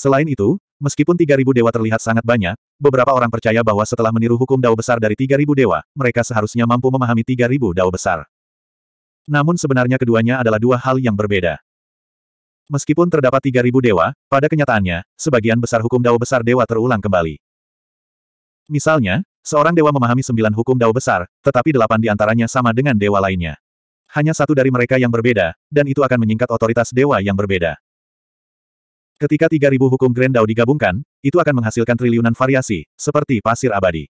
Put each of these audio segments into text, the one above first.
Selain itu, meskipun 3.000 dewa terlihat sangat banyak, beberapa orang percaya bahwa setelah meniru hukum dao besar dari 3.000 dewa, mereka seharusnya mampu memahami 3.000 dao besar. Namun sebenarnya keduanya adalah dua hal yang berbeda. Meskipun terdapat 3.000 dewa, pada kenyataannya, sebagian besar hukum dao besar dewa terulang kembali. Misalnya, seorang dewa memahami sembilan hukum dao besar, tetapi delapan di antaranya sama dengan dewa lainnya. Hanya satu dari mereka yang berbeda, dan itu akan menyingkat otoritas dewa yang berbeda. Ketika 3000 hukum grand dao digabungkan, itu akan menghasilkan triliunan variasi, seperti pasir abadi.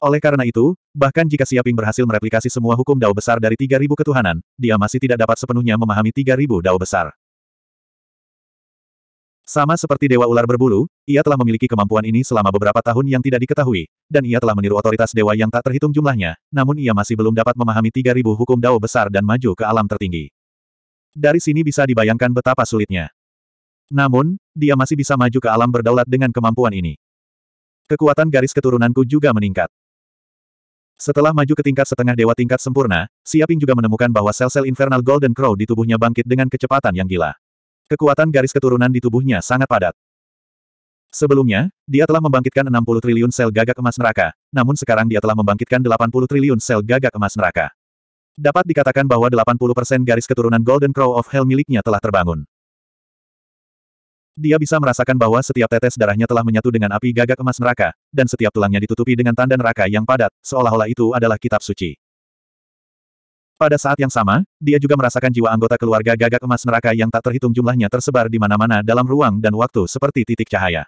Oleh karena itu, bahkan jika Siaping berhasil mereplikasi semua hukum dao besar dari 3000 ketuhanan, dia masih tidak dapat sepenuhnya memahami 3000 dao besar. Sama seperti Dewa Ular Berbulu, ia telah memiliki kemampuan ini selama beberapa tahun yang tidak diketahui, dan ia telah meniru otoritas dewa yang tak terhitung jumlahnya, namun ia masih belum dapat memahami 3000 hukum dao besar dan maju ke alam tertinggi. Dari sini bisa dibayangkan betapa sulitnya. Namun, dia masih bisa maju ke alam berdaulat dengan kemampuan ini. Kekuatan garis keturunanku juga meningkat. Setelah maju ke tingkat setengah dewa tingkat sempurna, Siaping juga menemukan bahwa sel-sel infernal Golden Crow di tubuhnya bangkit dengan kecepatan yang gila. Kekuatan garis keturunan di tubuhnya sangat padat. Sebelumnya, dia telah membangkitkan 60 triliun sel gagak emas neraka, namun sekarang dia telah membangkitkan 80 triliun sel gagak emas neraka. Dapat dikatakan bahwa 80% garis keturunan Golden Crow of Hell miliknya telah terbangun. Dia bisa merasakan bahwa setiap tetes darahnya telah menyatu dengan api gagak emas neraka, dan setiap tulangnya ditutupi dengan tanda neraka yang padat, seolah-olah itu adalah kitab suci. Pada saat yang sama, dia juga merasakan jiwa anggota keluarga gagak emas neraka yang tak terhitung jumlahnya tersebar di mana-mana dalam ruang dan waktu seperti titik cahaya.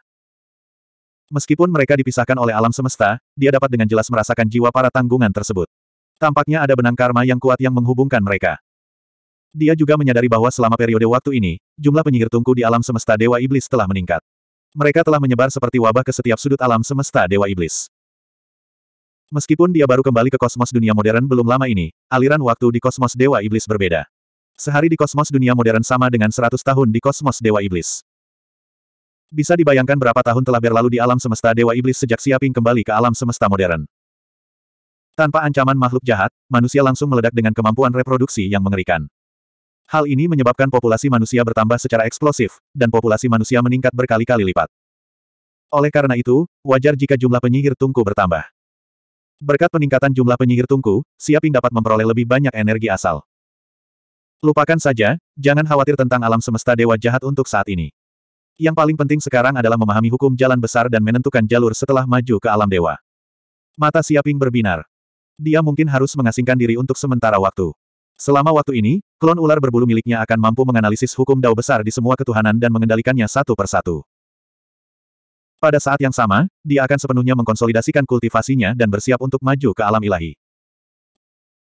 Meskipun mereka dipisahkan oleh alam semesta, dia dapat dengan jelas merasakan jiwa para tanggungan tersebut. Tampaknya ada benang karma yang kuat yang menghubungkan mereka. Dia juga menyadari bahwa selama periode waktu ini, jumlah penyihir tungku di alam semesta Dewa Iblis telah meningkat. Mereka telah menyebar seperti wabah ke setiap sudut alam semesta Dewa Iblis. Meskipun dia baru kembali ke kosmos dunia modern belum lama ini, aliran waktu di kosmos Dewa Iblis berbeda. Sehari di kosmos dunia modern sama dengan 100 tahun di kosmos Dewa Iblis. Bisa dibayangkan berapa tahun telah berlalu di alam semesta Dewa Iblis sejak Siaping kembali ke alam semesta modern. Tanpa ancaman makhluk jahat, manusia langsung meledak dengan kemampuan reproduksi yang mengerikan. Hal ini menyebabkan populasi manusia bertambah secara eksplosif, dan populasi manusia meningkat berkali-kali lipat. Oleh karena itu, wajar jika jumlah penyihir tungku bertambah. Berkat peningkatan jumlah penyihir tungku, Siaping dapat memperoleh lebih banyak energi asal. Lupakan saja, jangan khawatir tentang alam semesta dewa jahat untuk saat ini. Yang paling penting sekarang adalah memahami hukum jalan besar dan menentukan jalur setelah maju ke alam dewa. Mata Siaping berbinar. Dia mungkin harus mengasingkan diri untuk sementara waktu. Selama waktu ini, Klon ular berbulu miliknya akan mampu menganalisis hukum dao besar di semua ketuhanan dan mengendalikannya satu per satu. Pada saat yang sama, dia akan sepenuhnya mengkonsolidasikan kultivasinya dan bersiap untuk maju ke alam ilahi.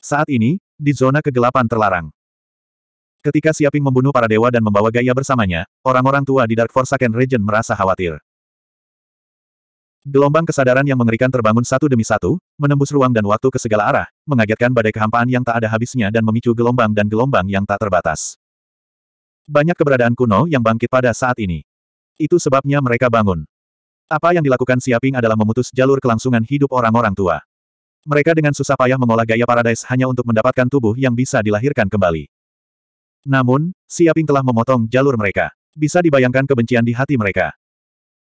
Saat ini, di zona kegelapan terlarang. Ketika Siaping membunuh para dewa dan membawa gaya bersamanya, orang-orang tua di Dark Forsaken Region merasa khawatir. Gelombang kesadaran yang mengerikan terbangun satu demi satu, menembus ruang dan waktu ke segala arah, mengagetkan badai kehampaan yang tak ada habisnya dan memicu gelombang dan gelombang yang tak terbatas. Banyak keberadaan kuno yang bangkit pada saat ini. Itu sebabnya mereka bangun. Apa yang dilakukan Siaping adalah memutus jalur kelangsungan hidup orang-orang tua. Mereka dengan susah payah mengolah gaya paradise hanya untuk mendapatkan tubuh yang bisa dilahirkan kembali. Namun, Siaping telah memotong jalur mereka. Bisa dibayangkan kebencian di hati mereka.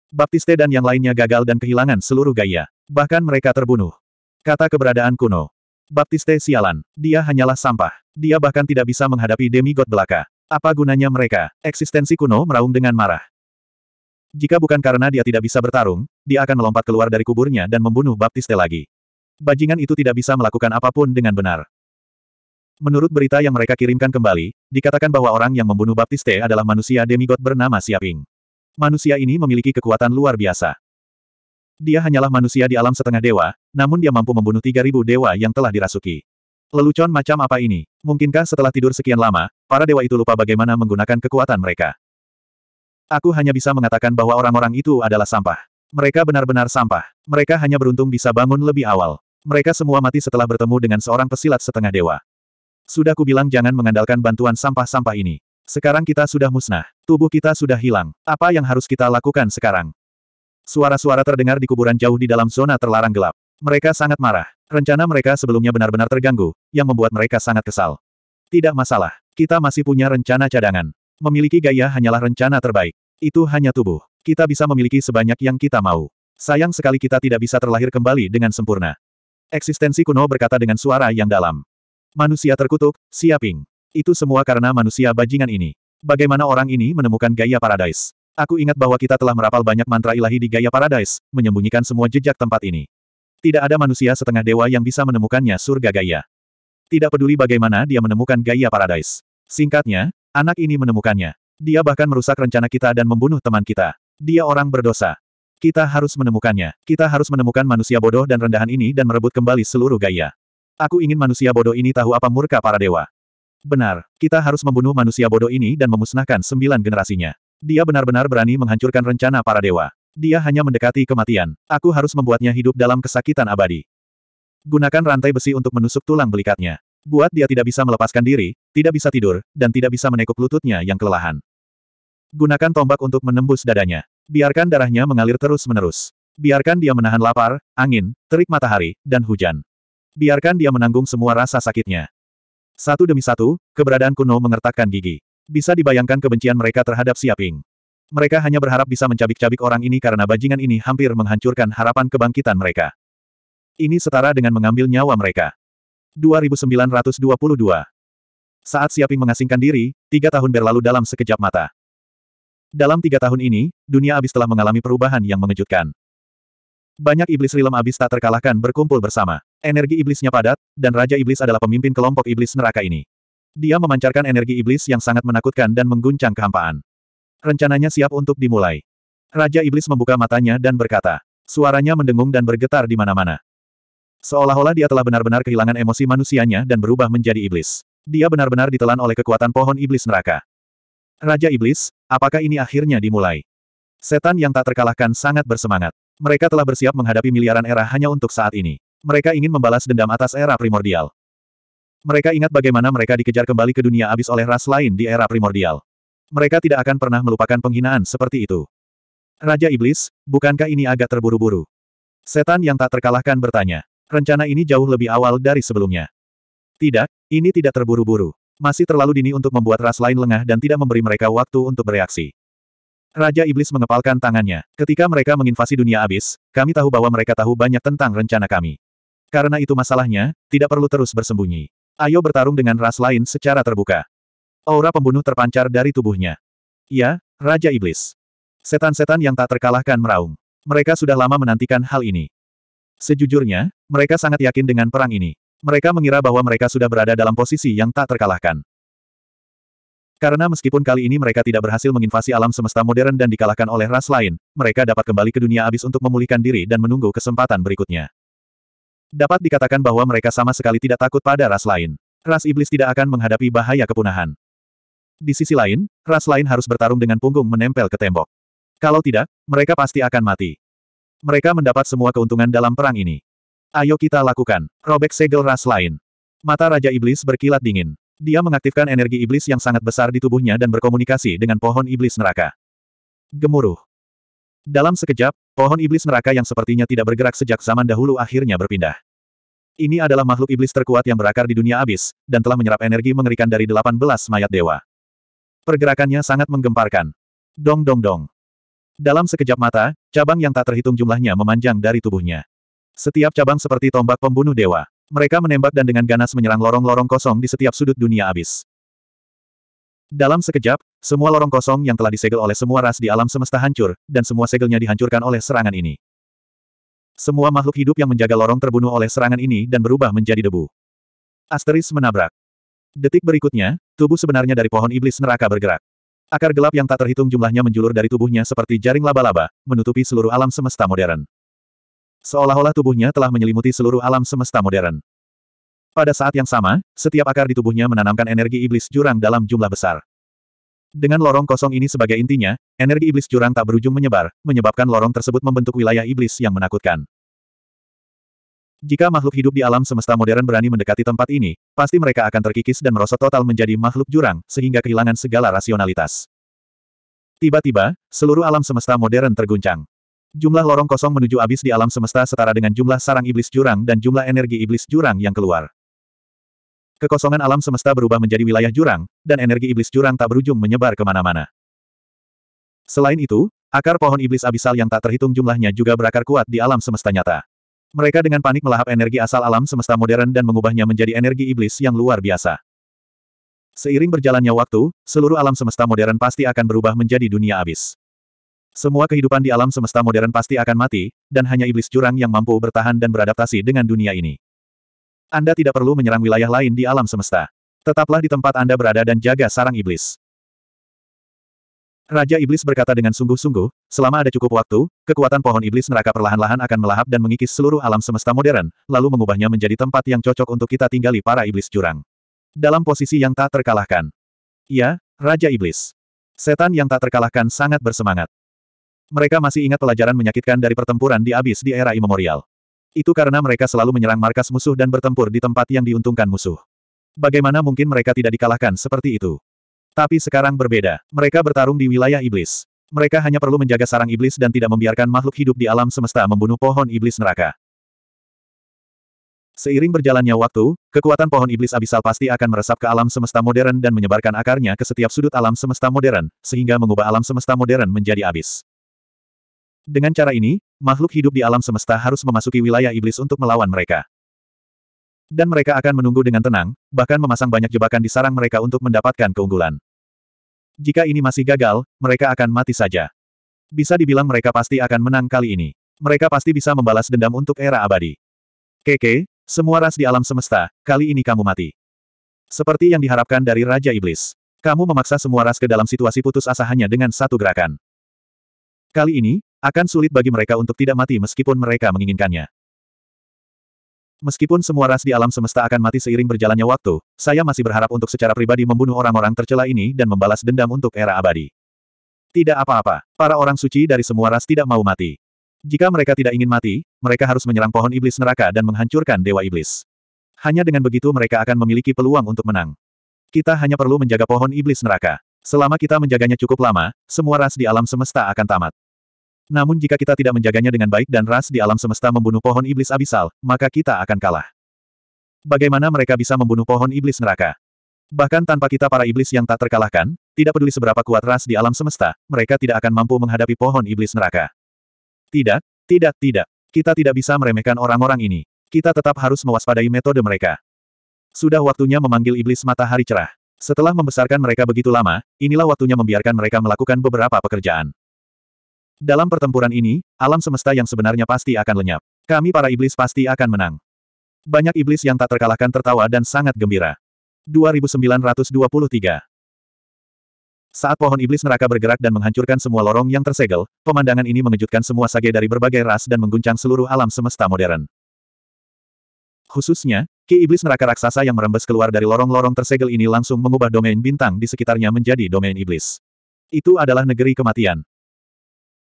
Baptiste dan yang lainnya gagal dan kehilangan seluruh gaya. Bahkan mereka terbunuh. Kata keberadaan kuno. Baptiste sialan. Dia hanyalah sampah. Dia bahkan tidak bisa menghadapi demigod belaka. Apa gunanya mereka? Eksistensi kuno meraung dengan marah. Jika bukan karena dia tidak bisa bertarung, dia akan melompat keluar dari kuburnya dan membunuh Baptiste lagi. Bajingan itu tidak bisa melakukan apapun dengan benar. Menurut berita yang mereka kirimkan kembali, dikatakan bahwa orang yang membunuh Baptiste adalah manusia demigod bernama Siaping. Manusia ini memiliki kekuatan luar biasa. Dia hanyalah manusia di alam setengah dewa, namun dia mampu membunuh 3.000 dewa yang telah dirasuki. Lelucon macam apa ini? Mungkinkah setelah tidur sekian lama, para dewa itu lupa bagaimana menggunakan kekuatan mereka? Aku hanya bisa mengatakan bahwa orang-orang itu adalah sampah. Mereka benar-benar sampah. Mereka hanya beruntung bisa bangun lebih awal. Mereka semua mati setelah bertemu dengan seorang pesilat setengah dewa. Sudah kubilang jangan mengandalkan bantuan sampah-sampah ini. Sekarang kita sudah musnah. Tubuh kita sudah hilang. Apa yang harus kita lakukan sekarang? Suara-suara terdengar di kuburan jauh di dalam zona terlarang gelap. Mereka sangat marah. Rencana mereka sebelumnya benar-benar terganggu, yang membuat mereka sangat kesal. Tidak masalah. Kita masih punya rencana cadangan. Memiliki gaya hanyalah rencana terbaik. Itu hanya tubuh. Kita bisa memiliki sebanyak yang kita mau. Sayang sekali kita tidak bisa terlahir kembali dengan sempurna. Eksistensi kuno berkata dengan suara yang dalam. Manusia terkutuk, Siaping. Itu semua karena manusia bajingan ini. Bagaimana orang ini menemukan gaya paradise? Aku ingat bahwa kita telah merapal banyak mantra ilahi di gaya paradise, menyembunyikan semua jejak tempat ini. Tidak ada manusia setengah dewa yang bisa menemukannya surga gaya. Tidak peduli bagaimana dia menemukan gaya paradise. Singkatnya, anak ini menemukannya. Dia bahkan merusak rencana kita dan membunuh teman kita. Dia orang berdosa. Kita harus menemukannya. Kita harus menemukan manusia bodoh dan rendahan ini dan merebut kembali seluruh gaya. Aku ingin manusia bodoh ini tahu apa murka para dewa. Benar, kita harus membunuh manusia bodoh ini dan memusnahkan sembilan generasinya. Dia benar-benar berani menghancurkan rencana para dewa. Dia hanya mendekati kematian. Aku harus membuatnya hidup dalam kesakitan abadi. Gunakan rantai besi untuk menusuk tulang belikatnya. Buat dia tidak bisa melepaskan diri, tidak bisa tidur, dan tidak bisa menekuk lututnya yang kelelahan. Gunakan tombak untuk menembus dadanya. Biarkan darahnya mengalir terus-menerus. Biarkan dia menahan lapar, angin, terik matahari, dan hujan. Biarkan dia menanggung semua rasa sakitnya. Satu demi satu, keberadaan kuno mengertakkan gigi. Bisa dibayangkan kebencian mereka terhadap Siaping. Mereka hanya berharap bisa mencabik-cabik orang ini karena bajingan ini hampir menghancurkan harapan kebangkitan mereka. Ini setara dengan mengambil nyawa mereka. 2922 Saat Siaping mengasingkan diri, tiga tahun berlalu dalam sekejap mata. Dalam tiga tahun ini, dunia abis telah mengalami perubahan yang mengejutkan. Banyak iblis rilem abis tak terkalahkan berkumpul bersama. Energi iblisnya padat, dan Raja Iblis adalah pemimpin kelompok iblis neraka ini. Dia memancarkan energi iblis yang sangat menakutkan dan mengguncang kehampaan. Rencananya siap untuk dimulai. Raja Iblis membuka matanya dan berkata. Suaranya mendengung dan bergetar di mana-mana. Seolah-olah dia telah benar-benar kehilangan emosi manusianya dan berubah menjadi iblis. Dia benar-benar ditelan oleh kekuatan pohon iblis neraka. Raja Iblis, apakah ini akhirnya dimulai? Setan yang tak terkalahkan sangat bersemangat. Mereka telah bersiap menghadapi miliaran era hanya untuk saat ini. Mereka ingin membalas dendam atas era primordial. Mereka ingat bagaimana mereka dikejar kembali ke dunia abis oleh ras lain di era primordial. Mereka tidak akan pernah melupakan penghinaan seperti itu. Raja Iblis, bukankah ini agak terburu-buru? Setan yang tak terkalahkan bertanya. Rencana ini jauh lebih awal dari sebelumnya. Tidak, ini tidak terburu-buru. Masih terlalu dini untuk membuat ras lain lengah dan tidak memberi mereka waktu untuk bereaksi. Raja Iblis mengepalkan tangannya. Ketika mereka menginvasi dunia abis, kami tahu bahwa mereka tahu banyak tentang rencana kami. Karena itu masalahnya, tidak perlu terus bersembunyi. Ayo bertarung dengan ras lain secara terbuka. Aura pembunuh terpancar dari tubuhnya. Ya, Raja Iblis. Setan-setan yang tak terkalahkan meraung. Mereka sudah lama menantikan hal ini. Sejujurnya, mereka sangat yakin dengan perang ini. Mereka mengira bahwa mereka sudah berada dalam posisi yang tak terkalahkan. Karena meskipun kali ini mereka tidak berhasil menginvasi alam semesta modern dan dikalahkan oleh ras lain, mereka dapat kembali ke dunia abis untuk memulihkan diri dan menunggu kesempatan berikutnya. Dapat dikatakan bahwa mereka sama sekali tidak takut pada ras lain. Ras iblis tidak akan menghadapi bahaya kepunahan. Di sisi lain, ras lain harus bertarung dengan punggung menempel ke tembok. Kalau tidak, mereka pasti akan mati. Mereka mendapat semua keuntungan dalam perang ini. Ayo kita lakukan. Robek segel ras lain. Mata Raja Iblis berkilat dingin. Dia mengaktifkan energi iblis yang sangat besar di tubuhnya dan berkomunikasi dengan pohon iblis neraka. Gemuruh. Dalam sekejap, pohon iblis neraka yang sepertinya tidak bergerak sejak zaman dahulu akhirnya berpindah. Ini adalah makhluk iblis terkuat yang berakar di dunia abis, dan telah menyerap energi mengerikan dari 18 mayat dewa. Pergerakannya sangat menggemparkan. Dong dong dong. Dalam sekejap mata, cabang yang tak terhitung jumlahnya memanjang dari tubuhnya. Setiap cabang seperti tombak pembunuh dewa. Mereka menembak dan dengan ganas menyerang lorong-lorong kosong di setiap sudut dunia abis. Dalam sekejap, semua lorong kosong yang telah disegel oleh semua ras di alam semesta hancur, dan semua segelnya dihancurkan oleh serangan ini. Semua makhluk hidup yang menjaga lorong terbunuh oleh serangan ini dan berubah menjadi debu. Asteris menabrak. Detik berikutnya, tubuh sebenarnya dari pohon iblis neraka bergerak. Akar gelap yang tak terhitung jumlahnya menjulur dari tubuhnya seperti jaring laba-laba, menutupi seluruh alam semesta modern. Seolah-olah tubuhnya telah menyelimuti seluruh alam semesta modern. Pada saat yang sama, setiap akar di tubuhnya menanamkan energi iblis jurang dalam jumlah besar. Dengan lorong kosong ini sebagai intinya, energi iblis jurang tak berujung menyebar, menyebabkan lorong tersebut membentuk wilayah iblis yang menakutkan. Jika makhluk hidup di alam semesta modern berani mendekati tempat ini, pasti mereka akan terkikis dan merosot total menjadi makhluk jurang, sehingga kehilangan segala rasionalitas. Tiba-tiba, seluruh alam semesta modern terguncang. Jumlah lorong kosong menuju abis di alam semesta setara dengan jumlah sarang iblis jurang dan jumlah energi iblis jurang yang keluar. Kekosongan alam semesta berubah menjadi wilayah jurang, dan energi iblis jurang tak berujung menyebar kemana-mana. Selain itu, akar pohon iblis abisal yang tak terhitung jumlahnya juga berakar kuat di alam semesta nyata. Mereka dengan panik melahap energi asal alam semesta modern dan mengubahnya menjadi energi iblis yang luar biasa. Seiring berjalannya waktu, seluruh alam semesta modern pasti akan berubah menjadi dunia abis. Semua kehidupan di alam semesta modern pasti akan mati, dan hanya iblis curang yang mampu bertahan dan beradaptasi dengan dunia ini. Anda tidak perlu menyerang wilayah lain di alam semesta. Tetaplah di tempat Anda berada dan jaga sarang iblis. Raja Iblis berkata dengan sungguh-sungguh, selama ada cukup waktu, kekuatan pohon iblis neraka perlahan-lahan akan melahap dan mengikis seluruh alam semesta modern, lalu mengubahnya menjadi tempat yang cocok untuk kita tinggali para iblis curang. Dalam posisi yang tak terkalahkan. Ya, Raja Iblis. Setan yang tak terkalahkan sangat bersemangat. Mereka masih ingat pelajaran menyakitkan dari pertempuran di Abis di era imemorial. Itu karena mereka selalu menyerang markas musuh dan bertempur di tempat yang diuntungkan musuh. Bagaimana mungkin mereka tidak dikalahkan seperti itu? Tapi sekarang berbeda. Mereka bertarung di wilayah iblis. Mereka hanya perlu menjaga sarang iblis dan tidak membiarkan makhluk hidup di alam semesta membunuh pohon iblis neraka. Seiring berjalannya waktu, kekuatan pohon iblis abisal pasti akan meresap ke alam semesta modern dan menyebarkan akarnya ke setiap sudut alam semesta modern, sehingga mengubah alam semesta modern menjadi abis. Dengan cara ini, makhluk hidup di alam semesta harus memasuki wilayah iblis untuk melawan mereka. Dan mereka akan menunggu dengan tenang, bahkan memasang banyak jebakan di sarang mereka untuk mendapatkan keunggulan. Jika ini masih gagal, mereka akan mati saja. Bisa dibilang mereka pasti akan menang kali ini. Mereka pasti bisa membalas dendam untuk era abadi. Keke, semua ras di alam semesta, kali ini kamu mati. Seperti yang diharapkan dari Raja Iblis. Kamu memaksa semua ras ke dalam situasi putus asa hanya dengan satu gerakan. Kali ini, akan sulit bagi mereka untuk tidak mati meskipun mereka menginginkannya. Meskipun semua ras di alam semesta akan mati seiring berjalannya waktu, saya masih berharap untuk secara pribadi membunuh orang-orang tercela ini dan membalas dendam untuk era abadi. Tidak apa-apa, para orang suci dari semua ras tidak mau mati. Jika mereka tidak ingin mati, mereka harus menyerang pohon iblis neraka dan menghancurkan dewa iblis. Hanya dengan begitu mereka akan memiliki peluang untuk menang. Kita hanya perlu menjaga pohon iblis neraka. Selama kita menjaganya cukup lama, semua ras di alam semesta akan tamat. Namun jika kita tidak menjaganya dengan baik dan ras di alam semesta membunuh pohon iblis abisal, maka kita akan kalah. Bagaimana mereka bisa membunuh pohon iblis neraka? Bahkan tanpa kita para iblis yang tak terkalahkan, tidak peduli seberapa kuat ras di alam semesta, mereka tidak akan mampu menghadapi pohon iblis neraka. Tidak, tidak, tidak. Kita tidak bisa meremehkan orang-orang ini. Kita tetap harus mewaspadai metode mereka. Sudah waktunya memanggil iblis matahari cerah. Setelah membesarkan mereka begitu lama, inilah waktunya membiarkan mereka melakukan beberapa pekerjaan. Dalam pertempuran ini, alam semesta yang sebenarnya pasti akan lenyap. Kami para iblis pasti akan menang. Banyak iblis yang tak terkalahkan tertawa dan sangat gembira. 2923 Saat pohon iblis neraka bergerak dan menghancurkan semua lorong yang tersegel, pemandangan ini mengejutkan semua sage dari berbagai ras dan mengguncang seluruh alam semesta modern. Khususnya, ki iblis neraka raksasa yang merembes keluar dari lorong-lorong tersegel ini langsung mengubah domain bintang di sekitarnya menjadi domain iblis. Itu adalah negeri kematian.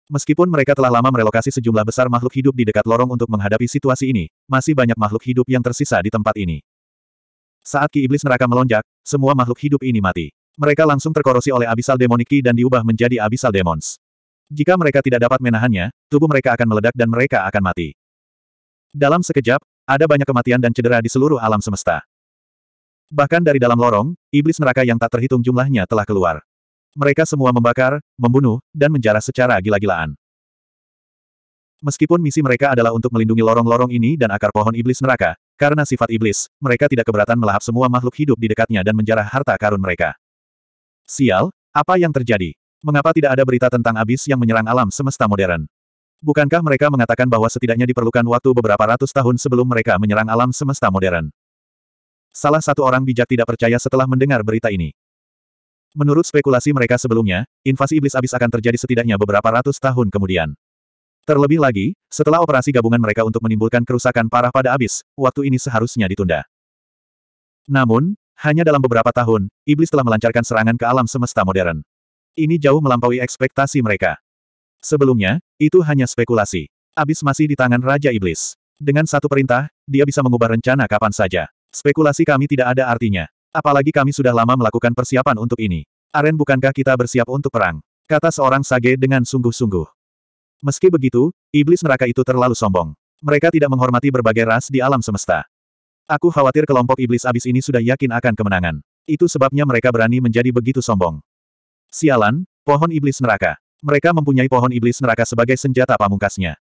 Meskipun mereka telah lama merelokasi sejumlah besar makhluk hidup di dekat lorong untuk menghadapi situasi ini, masih banyak makhluk hidup yang tersisa di tempat ini. Saat ki iblis neraka melonjak, semua makhluk hidup ini mati. Mereka langsung terkorosi oleh abisal demoniki dan diubah menjadi abisal demons. Jika mereka tidak dapat menahannya, tubuh mereka akan meledak dan mereka akan mati. Dalam sekejap, ada banyak kematian dan cedera di seluruh alam semesta. Bahkan dari dalam lorong, iblis neraka yang tak terhitung jumlahnya telah keluar. Mereka semua membakar, membunuh, dan menjarah secara gila-gilaan. Meskipun misi mereka adalah untuk melindungi lorong-lorong ini dan akar pohon iblis neraka, karena sifat iblis, mereka tidak keberatan melahap semua makhluk hidup di dekatnya dan menjarah harta karun mereka. Sial, apa yang terjadi? Mengapa tidak ada berita tentang abis yang menyerang alam semesta modern? Bukankah mereka mengatakan bahwa setidaknya diperlukan waktu beberapa ratus tahun sebelum mereka menyerang alam semesta modern? Salah satu orang bijak tidak percaya setelah mendengar berita ini. Menurut spekulasi mereka sebelumnya, invasi iblis abis akan terjadi setidaknya beberapa ratus tahun kemudian. Terlebih lagi, setelah operasi gabungan mereka untuk menimbulkan kerusakan parah pada abis, waktu ini seharusnya ditunda. Namun, hanya dalam beberapa tahun, iblis telah melancarkan serangan ke alam semesta modern. Ini jauh melampaui ekspektasi mereka. Sebelumnya, itu hanya spekulasi. Abis masih di tangan Raja Iblis. Dengan satu perintah, dia bisa mengubah rencana kapan saja. Spekulasi kami tidak ada artinya. Apalagi kami sudah lama melakukan persiapan untuk ini. Aren bukankah kita bersiap untuk perang? Kata seorang sage dengan sungguh-sungguh. Meski begitu, iblis neraka itu terlalu sombong. Mereka tidak menghormati berbagai ras di alam semesta. Aku khawatir kelompok iblis abis ini sudah yakin akan kemenangan. Itu sebabnya mereka berani menjadi begitu sombong. Sialan, pohon iblis neraka. Mereka mempunyai pohon iblis neraka sebagai senjata pamungkasnya.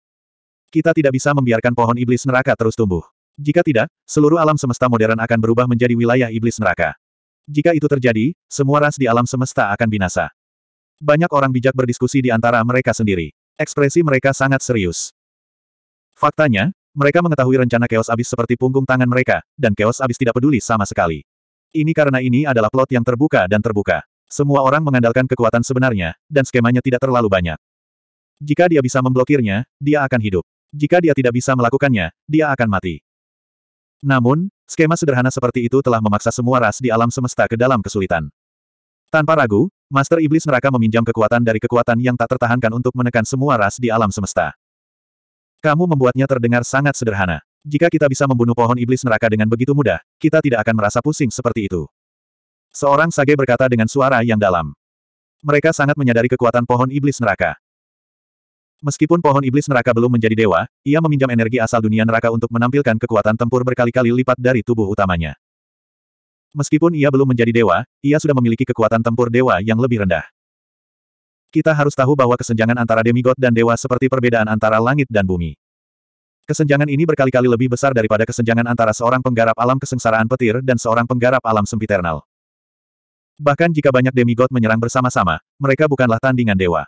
Kita tidak bisa membiarkan pohon iblis neraka terus tumbuh. Jika tidak, seluruh alam semesta modern akan berubah menjadi wilayah iblis neraka. Jika itu terjadi, semua ras di alam semesta akan binasa. Banyak orang bijak berdiskusi di antara mereka sendiri. Ekspresi mereka sangat serius. Faktanya, mereka mengetahui rencana Chaos abis seperti punggung tangan mereka, dan Chaos abis tidak peduli sama sekali. Ini karena ini adalah plot yang terbuka dan terbuka. Semua orang mengandalkan kekuatan sebenarnya, dan skemanya tidak terlalu banyak. Jika dia bisa memblokirnya, dia akan hidup. Jika dia tidak bisa melakukannya, dia akan mati. Namun, skema sederhana seperti itu telah memaksa semua ras di alam semesta ke dalam kesulitan. Tanpa ragu, Master Iblis neraka meminjam kekuatan dari kekuatan yang tak tertahankan untuk menekan semua ras di alam semesta. Kamu membuatnya terdengar sangat sederhana. Jika kita bisa membunuh pohon iblis neraka dengan begitu mudah, kita tidak akan merasa pusing seperti itu. Seorang sage berkata dengan suara yang dalam. Mereka sangat menyadari kekuatan pohon iblis neraka. Meskipun pohon iblis neraka belum menjadi dewa, ia meminjam energi asal dunia neraka untuk menampilkan kekuatan tempur berkali-kali lipat dari tubuh utamanya. Meskipun ia belum menjadi dewa, ia sudah memiliki kekuatan tempur dewa yang lebih rendah. Kita harus tahu bahwa kesenjangan antara demigod dan dewa seperti perbedaan antara langit dan bumi. Kesenjangan ini berkali-kali lebih besar daripada kesenjangan antara seorang penggarap alam kesengsaraan petir dan seorang penggarap alam sempiternal. Bahkan jika banyak demigod menyerang bersama-sama, mereka bukanlah tandingan dewa.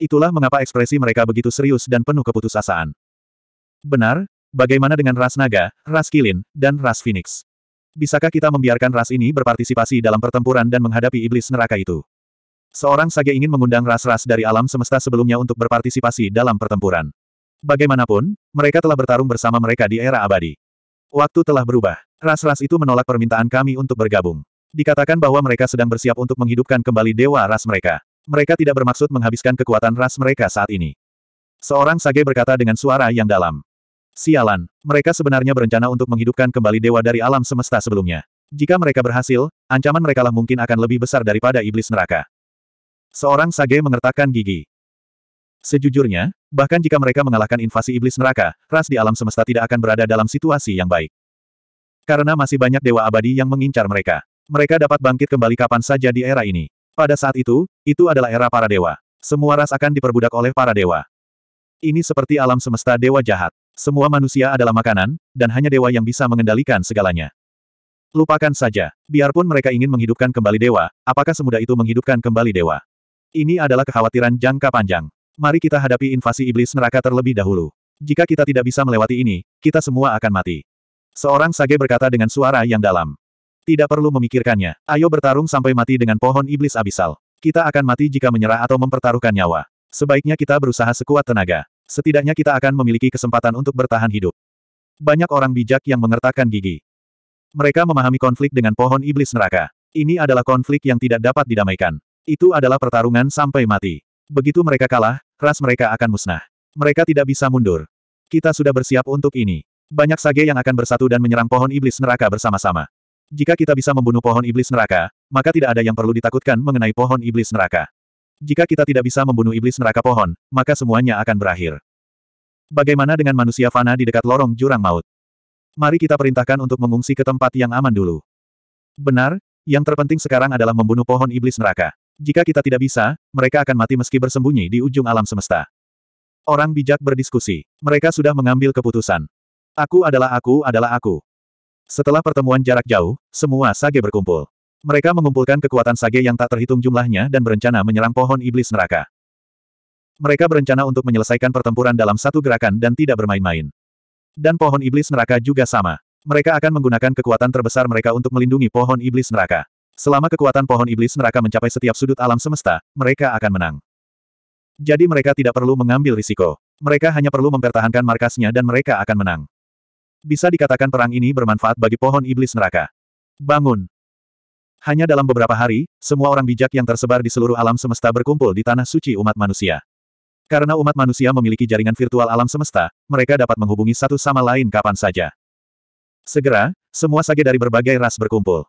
Itulah mengapa ekspresi mereka begitu serius dan penuh keputusasaan. Benar, bagaimana dengan ras naga, ras kilin, dan ras phoenix? Bisakah kita membiarkan ras ini berpartisipasi dalam pertempuran dan menghadapi iblis neraka itu? Seorang sage ingin mengundang ras-ras dari alam semesta sebelumnya untuk berpartisipasi dalam pertempuran. Bagaimanapun, mereka telah bertarung bersama mereka di era abadi. Waktu telah berubah. Ras-ras itu menolak permintaan kami untuk bergabung. Dikatakan bahwa mereka sedang bersiap untuk menghidupkan kembali dewa ras mereka. Mereka tidak bermaksud menghabiskan kekuatan ras mereka saat ini. Seorang sage berkata dengan suara yang dalam. Sialan, mereka sebenarnya berencana untuk menghidupkan kembali dewa dari alam semesta sebelumnya. Jika mereka berhasil, ancaman merekalah mungkin akan lebih besar daripada iblis neraka. Seorang sage mengertakkan gigi. Sejujurnya, bahkan jika mereka mengalahkan invasi iblis neraka, ras di alam semesta tidak akan berada dalam situasi yang baik. Karena masih banyak dewa abadi yang mengincar mereka. Mereka dapat bangkit kembali kapan saja di era ini. Pada saat itu, itu adalah era para dewa. Semua ras akan diperbudak oleh para dewa. Ini seperti alam semesta dewa jahat. Semua manusia adalah makanan, dan hanya dewa yang bisa mengendalikan segalanya. Lupakan saja. Biarpun mereka ingin menghidupkan kembali dewa, apakah semudah itu menghidupkan kembali dewa? Ini adalah kekhawatiran jangka panjang. Mari kita hadapi invasi iblis neraka terlebih dahulu. Jika kita tidak bisa melewati ini, kita semua akan mati. Seorang sage berkata dengan suara yang dalam. Tidak perlu memikirkannya. Ayo bertarung sampai mati dengan pohon iblis abisal. Kita akan mati jika menyerah atau mempertaruhkan nyawa. Sebaiknya kita berusaha sekuat tenaga. Setidaknya kita akan memiliki kesempatan untuk bertahan hidup. Banyak orang bijak yang mengertakkan gigi. Mereka memahami konflik dengan pohon iblis neraka. Ini adalah konflik yang tidak dapat didamaikan. Itu adalah pertarungan sampai mati. Begitu mereka kalah, ras mereka akan musnah. Mereka tidak bisa mundur. Kita sudah bersiap untuk ini. Banyak sage yang akan bersatu dan menyerang pohon iblis neraka bersama-sama. Jika kita bisa membunuh pohon iblis neraka, maka tidak ada yang perlu ditakutkan mengenai pohon iblis neraka. Jika kita tidak bisa membunuh iblis neraka pohon, maka semuanya akan berakhir. Bagaimana dengan manusia fana di dekat lorong jurang maut? Mari kita perintahkan untuk mengungsi ke tempat yang aman dulu. Benar, yang terpenting sekarang adalah membunuh pohon iblis neraka. Jika kita tidak bisa, mereka akan mati meski bersembunyi di ujung alam semesta. Orang bijak berdiskusi. Mereka sudah mengambil keputusan. Aku adalah aku adalah aku. Setelah pertemuan jarak jauh, semua sage berkumpul. Mereka mengumpulkan kekuatan sage yang tak terhitung jumlahnya dan berencana menyerang pohon iblis neraka. Mereka berencana untuk menyelesaikan pertempuran dalam satu gerakan dan tidak bermain-main. Dan pohon iblis neraka juga sama. Mereka akan menggunakan kekuatan terbesar mereka untuk melindungi pohon iblis neraka. Selama kekuatan pohon iblis neraka mencapai setiap sudut alam semesta, mereka akan menang. Jadi mereka tidak perlu mengambil risiko. Mereka hanya perlu mempertahankan markasnya dan mereka akan menang. Bisa dikatakan perang ini bermanfaat bagi pohon iblis neraka. Bangun! Hanya dalam beberapa hari, semua orang bijak yang tersebar di seluruh alam semesta berkumpul di tanah suci umat manusia. Karena umat manusia memiliki jaringan virtual alam semesta, mereka dapat menghubungi satu sama lain kapan saja. Segera, semua sage dari berbagai ras berkumpul.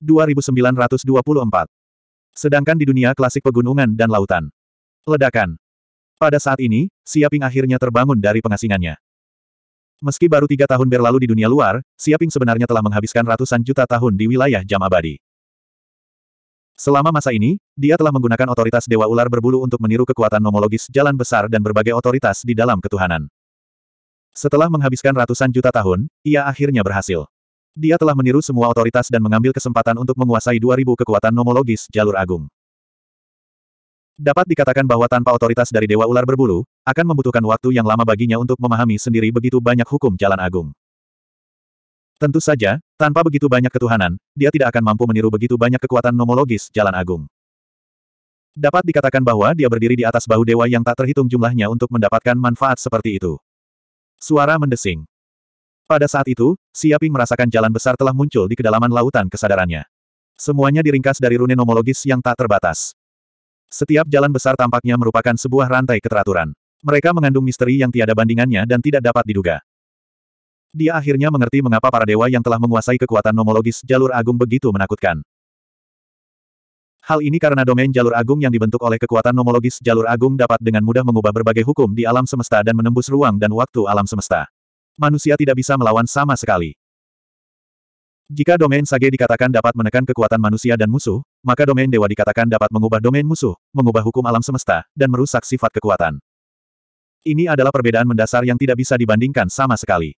2924. Sedangkan di dunia klasik pegunungan dan lautan. Ledakan. Pada saat ini, Siaping akhirnya terbangun dari pengasingannya. Meski baru tiga tahun berlalu di dunia luar, Siaping sebenarnya telah menghabiskan ratusan juta tahun di wilayah jam abadi. Selama masa ini, dia telah menggunakan otoritas Dewa Ular berbulu untuk meniru kekuatan nomologis jalan besar dan berbagai otoritas di dalam ketuhanan. Setelah menghabiskan ratusan juta tahun, ia akhirnya berhasil. Dia telah meniru semua otoritas dan mengambil kesempatan untuk menguasai 2000 kekuatan nomologis jalur agung. Dapat dikatakan bahwa tanpa otoritas dari Dewa Ular Berbulu, akan membutuhkan waktu yang lama baginya untuk memahami sendiri begitu banyak hukum jalan agung. Tentu saja, tanpa begitu banyak ketuhanan, dia tidak akan mampu meniru begitu banyak kekuatan nomologis jalan agung. Dapat dikatakan bahwa dia berdiri di atas bahu dewa yang tak terhitung jumlahnya untuk mendapatkan manfaat seperti itu. Suara mendesing. Pada saat itu, Siaping merasakan jalan besar telah muncul di kedalaman lautan kesadarannya. Semuanya diringkas dari rune nomologis yang tak terbatas. Setiap jalan besar tampaknya merupakan sebuah rantai keteraturan. Mereka mengandung misteri yang tiada bandingannya dan tidak dapat diduga. Dia akhirnya mengerti mengapa para dewa yang telah menguasai kekuatan nomologis jalur agung begitu menakutkan. Hal ini karena domain jalur agung yang dibentuk oleh kekuatan nomologis jalur agung dapat dengan mudah mengubah berbagai hukum di alam semesta dan menembus ruang dan waktu alam semesta. Manusia tidak bisa melawan sama sekali. Jika domain sage dikatakan dapat menekan kekuatan manusia dan musuh, maka domain dewa dikatakan dapat mengubah domain musuh, mengubah hukum alam semesta, dan merusak sifat kekuatan. Ini adalah perbedaan mendasar yang tidak bisa dibandingkan sama sekali.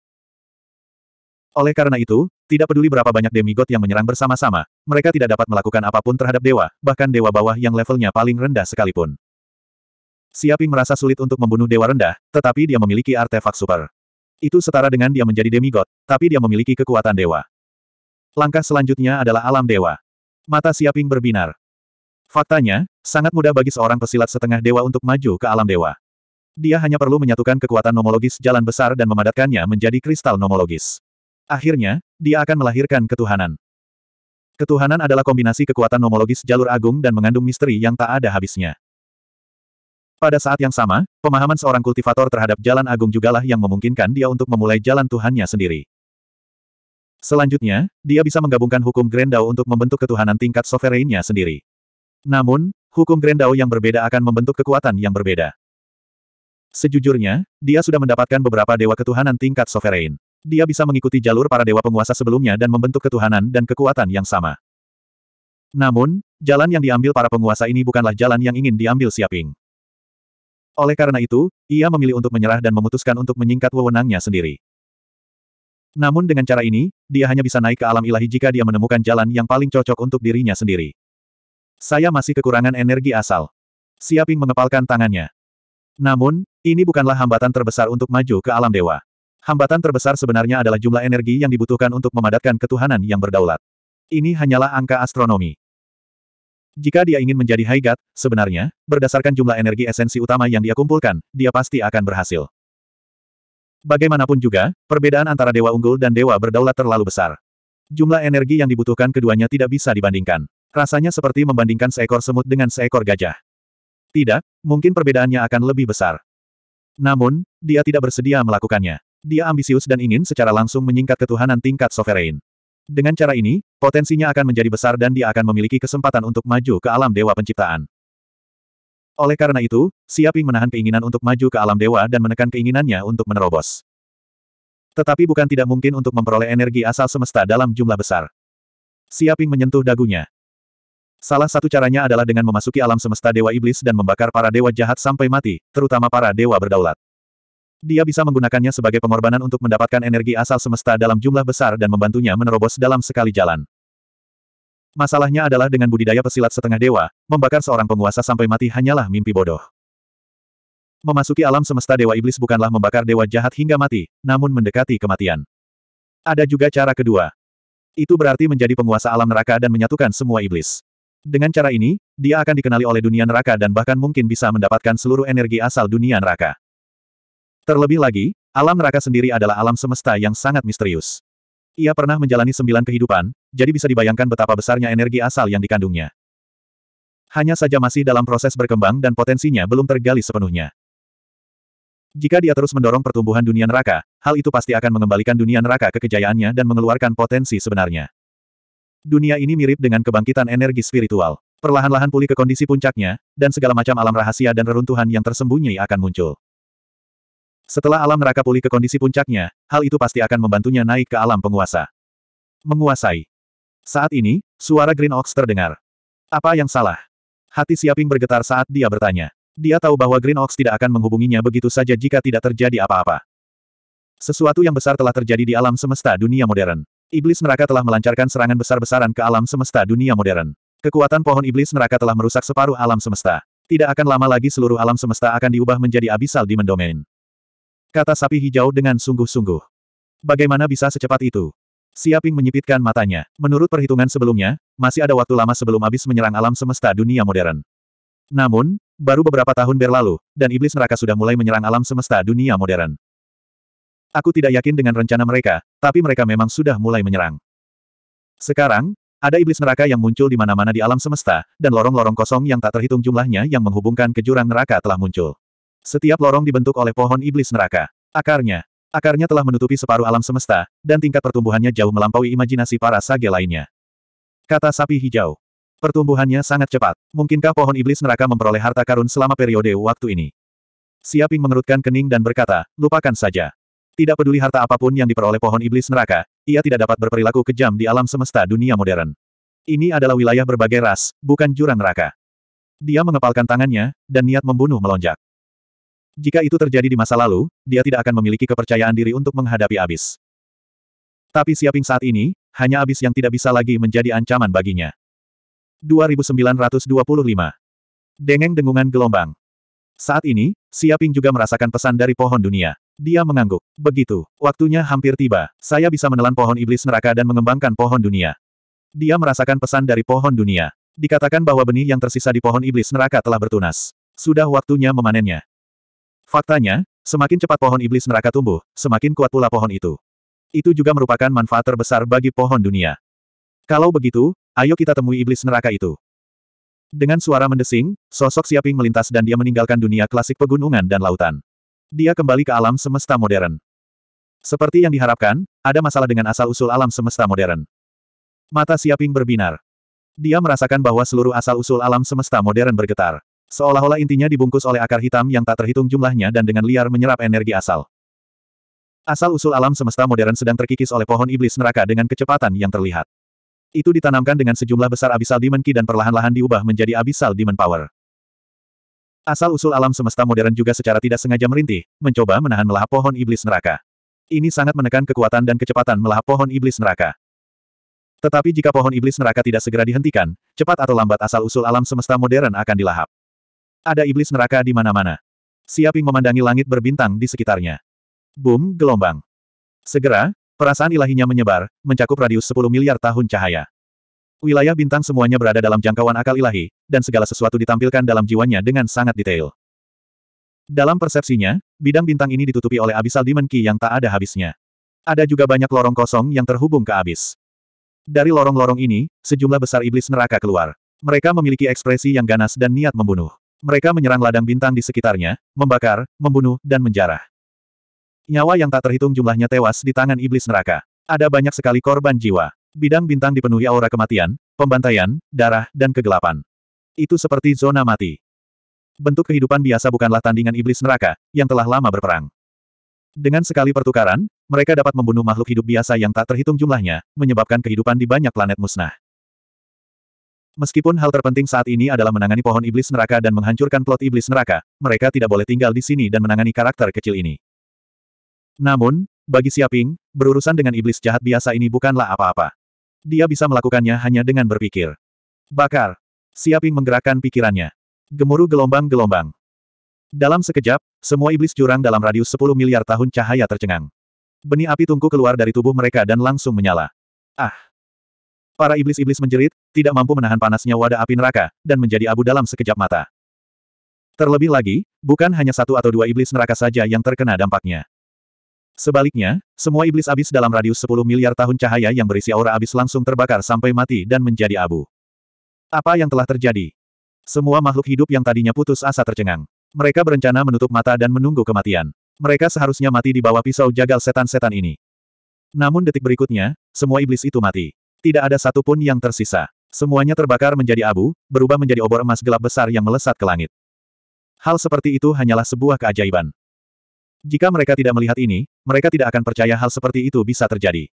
Oleh karena itu, tidak peduli berapa banyak demigod yang menyerang bersama-sama, mereka tidak dapat melakukan apapun terhadap dewa, bahkan dewa bawah yang levelnya paling rendah sekalipun. Siaping merasa sulit untuk membunuh dewa rendah, tetapi dia memiliki artefak super. Itu setara dengan dia menjadi demigod, tapi dia memiliki kekuatan dewa. Langkah selanjutnya adalah alam dewa. Mata Siaping berbinar. Faktanya, sangat mudah bagi seorang pesilat setengah dewa untuk maju ke alam dewa. Dia hanya perlu menyatukan kekuatan nomologis jalan besar dan memadatkannya menjadi kristal nomologis. Akhirnya, dia akan melahirkan ketuhanan. Ketuhanan adalah kombinasi kekuatan nomologis jalur agung dan mengandung misteri yang tak ada habisnya. Pada saat yang sama, pemahaman seorang kultivator terhadap jalan agung jugalah yang memungkinkan dia untuk memulai jalan Tuhannya sendiri. Selanjutnya, dia bisa menggabungkan hukum Grendau untuk membentuk ketuhanan tingkat sovereignnya sendiri. Namun, hukum Grendau yang berbeda akan membentuk kekuatan yang berbeda. Sejujurnya, dia sudah mendapatkan beberapa dewa ketuhanan tingkat sovereign. Dia bisa mengikuti jalur para dewa penguasa sebelumnya dan membentuk ketuhanan dan kekuatan yang sama. Namun, jalan yang diambil para penguasa ini bukanlah jalan yang ingin diambil Siaping. Oleh karena itu, ia memilih untuk menyerah dan memutuskan untuk menyingkat wewenangnya sendiri. Namun dengan cara ini, dia hanya bisa naik ke alam ilahi jika dia menemukan jalan yang paling cocok untuk dirinya sendiri. Saya masih kekurangan energi asal. Siaping mengepalkan tangannya. Namun, ini bukanlah hambatan terbesar untuk maju ke alam dewa. Hambatan terbesar sebenarnya adalah jumlah energi yang dibutuhkan untuk memadatkan ketuhanan yang berdaulat. Ini hanyalah angka astronomi. Jika dia ingin menjadi Haigat, sebenarnya, berdasarkan jumlah energi esensi utama yang dia kumpulkan, dia pasti akan berhasil. Bagaimanapun juga, perbedaan antara dewa unggul dan dewa berdaulat terlalu besar. Jumlah energi yang dibutuhkan keduanya tidak bisa dibandingkan. Rasanya seperti membandingkan seekor semut dengan seekor gajah. Tidak, mungkin perbedaannya akan lebih besar. Namun, dia tidak bersedia melakukannya. Dia ambisius dan ingin secara langsung menyingkat ketuhanan tingkat sovereign. Dengan cara ini, potensinya akan menjadi besar dan dia akan memiliki kesempatan untuk maju ke alam dewa penciptaan. Oleh karena itu, Siaping menahan keinginan untuk maju ke alam dewa dan menekan keinginannya untuk menerobos. Tetapi bukan tidak mungkin untuk memperoleh energi asal semesta dalam jumlah besar. Siaping menyentuh dagunya. Salah satu caranya adalah dengan memasuki alam semesta dewa iblis dan membakar para dewa jahat sampai mati, terutama para dewa berdaulat. Dia bisa menggunakannya sebagai pengorbanan untuk mendapatkan energi asal semesta dalam jumlah besar dan membantunya menerobos dalam sekali jalan. Masalahnya adalah dengan budidaya pesilat setengah dewa, membakar seorang penguasa sampai mati hanyalah mimpi bodoh. Memasuki alam semesta dewa iblis bukanlah membakar dewa jahat hingga mati, namun mendekati kematian. Ada juga cara kedua. Itu berarti menjadi penguasa alam neraka dan menyatukan semua iblis. Dengan cara ini, dia akan dikenali oleh dunia neraka dan bahkan mungkin bisa mendapatkan seluruh energi asal dunia neraka. Terlebih lagi, alam neraka sendiri adalah alam semesta yang sangat misterius. Ia pernah menjalani sembilan kehidupan, jadi bisa dibayangkan betapa besarnya energi asal yang dikandungnya. Hanya saja masih dalam proses berkembang dan potensinya belum tergali sepenuhnya. Jika dia terus mendorong pertumbuhan dunia neraka, hal itu pasti akan mengembalikan dunia neraka ke kejayaannya dan mengeluarkan potensi sebenarnya. Dunia ini mirip dengan kebangkitan energi spiritual. Perlahan-lahan pulih ke kondisi puncaknya, dan segala macam alam rahasia dan reruntuhan yang tersembunyi akan muncul. Setelah alam neraka pulih ke kondisi puncaknya, hal itu pasti akan membantunya naik ke alam penguasa. Menguasai. Saat ini, suara Green Ox terdengar. Apa yang salah? Hati Siaping bergetar saat dia bertanya. Dia tahu bahwa Green Ox tidak akan menghubunginya begitu saja jika tidak terjadi apa-apa. Sesuatu yang besar telah terjadi di alam semesta dunia modern. Iblis neraka telah melancarkan serangan besar-besaran ke alam semesta dunia modern. Kekuatan pohon iblis neraka telah merusak separuh alam semesta. Tidak akan lama lagi seluruh alam semesta akan diubah menjadi abisal di mendomain. Kata sapi hijau dengan sungguh-sungguh. Bagaimana bisa secepat itu? Siaping menyipitkan matanya. Menurut perhitungan sebelumnya, masih ada waktu lama sebelum abis menyerang alam semesta dunia modern. Namun, baru beberapa tahun berlalu, dan iblis neraka sudah mulai menyerang alam semesta dunia modern. Aku tidak yakin dengan rencana mereka, tapi mereka memang sudah mulai menyerang. Sekarang, ada iblis neraka yang muncul di mana-mana di alam semesta, dan lorong-lorong kosong yang tak terhitung jumlahnya yang menghubungkan ke jurang neraka telah muncul. Setiap lorong dibentuk oleh pohon iblis neraka. Akarnya. Akarnya telah menutupi separuh alam semesta, dan tingkat pertumbuhannya jauh melampaui imajinasi para sage lainnya. Kata sapi hijau. Pertumbuhannya sangat cepat. Mungkinkah pohon iblis neraka memperoleh harta karun selama periode waktu ini? Siaping mengerutkan kening dan berkata, lupakan saja. Tidak peduli harta apapun yang diperoleh pohon iblis neraka, ia tidak dapat berperilaku kejam di alam semesta dunia modern. Ini adalah wilayah berbagai ras, bukan jurang neraka. Dia mengepalkan tangannya, dan niat membunuh melonjak. Jika itu terjadi di masa lalu, dia tidak akan memiliki kepercayaan diri untuk menghadapi Abis. Tapi Siaping saat ini, hanya Abis yang tidak bisa lagi menjadi ancaman baginya. 2925 Dengeng dengungan gelombang. Saat ini, Siaping juga merasakan pesan dari pohon dunia. Dia mengangguk. Begitu, waktunya hampir tiba. Saya bisa menelan pohon iblis neraka dan mengembangkan pohon dunia. Dia merasakan pesan dari pohon dunia. Dikatakan bahwa benih yang tersisa di pohon iblis neraka telah bertunas. Sudah waktunya memanennya. Faktanya, semakin cepat pohon iblis neraka tumbuh, semakin kuat pula pohon itu. Itu juga merupakan manfaat terbesar bagi pohon dunia. Kalau begitu, ayo kita temui iblis neraka itu. Dengan suara mendesing, sosok Siaping melintas dan dia meninggalkan dunia klasik pegunungan dan lautan. Dia kembali ke alam semesta modern. Seperti yang diharapkan, ada masalah dengan asal-usul alam semesta modern. Mata Siaping berbinar. Dia merasakan bahwa seluruh asal-usul alam semesta modern bergetar. Seolah-olah intinya dibungkus oleh akar hitam yang tak terhitung jumlahnya dan dengan liar menyerap energi asal. Asal-usul alam semesta modern sedang terkikis oleh pohon iblis neraka dengan kecepatan yang terlihat. Itu ditanamkan dengan sejumlah besar abisal Demon ki dan perlahan-lahan diubah menjadi abisal Demon Power. Asal-usul alam semesta modern juga secara tidak sengaja merintih, mencoba menahan melahap pohon iblis neraka. Ini sangat menekan kekuatan dan kecepatan melahap pohon iblis neraka. Tetapi jika pohon iblis neraka tidak segera dihentikan, cepat atau lambat asal-usul alam semesta modern akan dilahap. Ada iblis neraka di mana-mana. Siaping memandangi langit berbintang di sekitarnya. Boom, gelombang. Segera, perasaan ilahinya menyebar, mencakup radius 10 miliar tahun cahaya. Wilayah bintang semuanya berada dalam jangkauan akal ilahi, dan segala sesuatu ditampilkan dalam jiwanya dengan sangat detail. Dalam persepsinya, bidang bintang ini ditutupi oleh abisal Demon yang tak ada habisnya. Ada juga banyak lorong kosong yang terhubung ke abis. Dari lorong-lorong ini, sejumlah besar iblis neraka keluar. Mereka memiliki ekspresi yang ganas dan niat membunuh. Mereka menyerang ladang bintang di sekitarnya, membakar, membunuh, dan menjarah. Nyawa yang tak terhitung jumlahnya tewas di tangan iblis neraka. Ada banyak sekali korban jiwa. Bidang bintang dipenuhi aura kematian, pembantaian, darah, dan kegelapan. Itu seperti zona mati. Bentuk kehidupan biasa bukanlah tandingan iblis neraka, yang telah lama berperang. Dengan sekali pertukaran, mereka dapat membunuh makhluk hidup biasa yang tak terhitung jumlahnya, menyebabkan kehidupan di banyak planet musnah. Meskipun hal terpenting saat ini adalah menangani pohon iblis neraka dan menghancurkan plot iblis neraka, mereka tidak boleh tinggal di sini dan menangani karakter kecil ini. Namun, bagi Siaping, berurusan dengan iblis jahat biasa ini bukanlah apa-apa. Dia bisa melakukannya hanya dengan berpikir. Bakar. Siaping menggerakkan pikirannya. Gemuruh gelombang-gelombang. Dalam sekejap, semua iblis jurang dalam radius 10 miliar tahun cahaya tercengang. Benih api tungku keluar dari tubuh mereka dan langsung menyala. Ah! Para iblis-iblis menjerit, tidak mampu menahan panasnya wadah api neraka, dan menjadi abu dalam sekejap mata. Terlebih lagi, bukan hanya satu atau dua iblis neraka saja yang terkena dampaknya. Sebaliknya, semua iblis abis dalam radius 10 miliar tahun cahaya yang berisi aura abis langsung terbakar sampai mati dan menjadi abu. Apa yang telah terjadi? Semua makhluk hidup yang tadinya putus asa tercengang. Mereka berencana menutup mata dan menunggu kematian. Mereka seharusnya mati di bawah pisau jagal setan-setan ini. Namun detik berikutnya, semua iblis itu mati. Tidak ada satupun yang tersisa. Semuanya terbakar menjadi abu, berubah menjadi obor emas gelap besar yang melesat ke langit. Hal seperti itu hanyalah sebuah keajaiban. Jika mereka tidak melihat ini, mereka tidak akan percaya hal seperti itu bisa terjadi.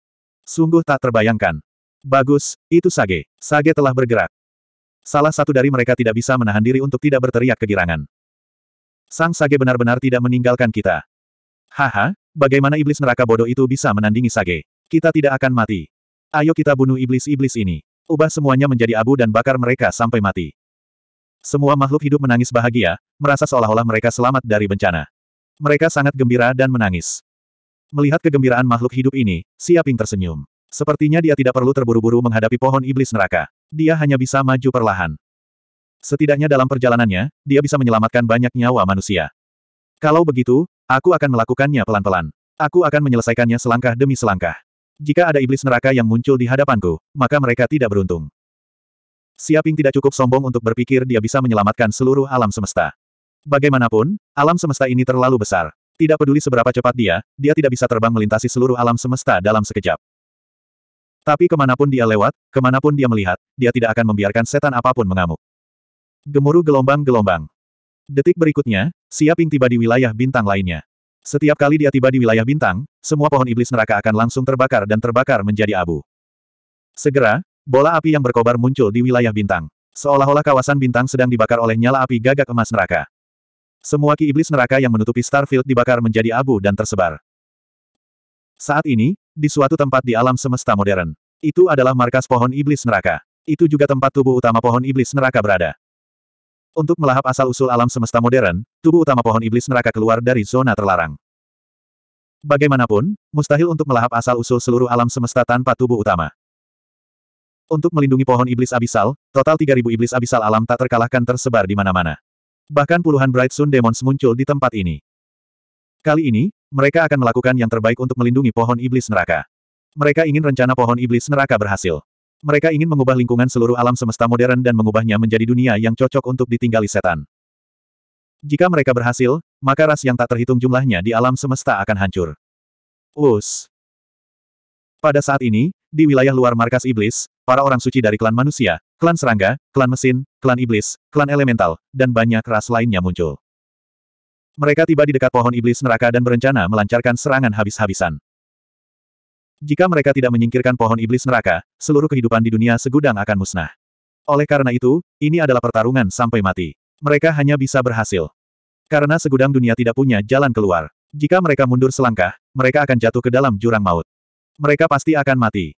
Sungguh tak terbayangkan. Bagus, itu Sage. Sage telah bergerak. Salah satu dari mereka tidak bisa menahan diri untuk tidak berteriak kegirangan. Sang Sage benar-benar tidak meninggalkan kita. Haha, bagaimana iblis neraka bodoh itu bisa menandingi Sage? Kita tidak akan mati. Ayo kita bunuh iblis-iblis ini. Ubah semuanya menjadi abu dan bakar mereka sampai mati. Semua makhluk hidup menangis bahagia, merasa seolah-olah mereka selamat dari bencana. Mereka sangat gembira dan menangis. Melihat kegembiraan makhluk hidup ini, Siaping tersenyum. Sepertinya dia tidak perlu terburu-buru menghadapi pohon iblis neraka. Dia hanya bisa maju perlahan. Setidaknya dalam perjalanannya, dia bisa menyelamatkan banyak nyawa manusia. Kalau begitu, aku akan melakukannya pelan-pelan. Aku akan menyelesaikannya selangkah demi selangkah. Jika ada iblis neraka yang muncul di hadapanku, maka mereka tidak beruntung. Siaping tidak cukup sombong untuk berpikir dia bisa menyelamatkan seluruh alam semesta. Bagaimanapun, alam semesta ini terlalu besar. Tidak peduli seberapa cepat dia, dia tidak bisa terbang melintasi seluruh alam semesta dalam sekejap. Tapi kemanapun dia lewat, kemanapun dia melihat, dia tidak akan membiarkan setan apapun mengamuk. Gemuruh gelombang-gelombang. Detik berikutnya, Siaping tiba di wilayah bintang lainnya. Setiap kali dia tiba di wilayah bintang, semua pohon iblis neraka akan langsung terbakar dan terbakar menjadi abu. Segera, bola api yang berkobar muncul di wilayah bintang. Seolah-olah kawasan bintang sedang dibakar oleh nyala api gagak emas neraka. Semua ki iblis neraka yang menutupi Starfield dibakar menjadi abu dan tersebar. Saat ini, di suatu tempat di alam semesta modern. Itu adalah markas pohon iblis neraka. Itu juga tempat tubuh utama pohon iblis neraka berada. Untuk melahap asal-usul alam semesta modern, tubuh utama pohon iblis neraka keluar dari zona terlarang. Bagaimanapun, mustahil untuk melahap asal-usul seluruh alam semesta tanpa tubuh utama. Untuk melindungi pohon iblis abisal, total 3.000 iblis abisal alam tak terkalahkan tersebar di mana-mana. Bahkan puluhan Bright Sun Demons muncul di tempat ini. Kali ini, mereka akan melakukan yang terbaik untuk melindungi pohon iblis neraka. Mereka ingin rencana pohon iblis neraka berhasil. Mereka ingin mengubah lingkungan seluruh alam semesta modern dan mengubahnya menjadi dunia yang cocok untuk ditinggali setan. Jika mereka berhasil, maka ras yang tak terhitung jumlahnya di alam semesta akan hancur. Us. Pada saat ini, di wilayah luar markas iblis, para orang suci dari klan manusia, klan serangga, klan mesin, klan iblis, klan elemental, dan banyak ras lainnya muncul. Mereka tiba di dekat pohon iblis neraka dan berencana melancarkan serangan habis-habisan. Jika mereka tidak menyingkirkan pohon iblis neraka, seluruh kehidupan di dunia segudang akan musnah. Oleh karena itu, ini adalah pertarungan sampai mati. Mereka hanya bisa berhasil. Karena segudang dunia tidak punya jalan keluar. Jika mereka mundur selangkah, mereka akan jatuh ke dalam jurang maut. Mereka pasti akan mati.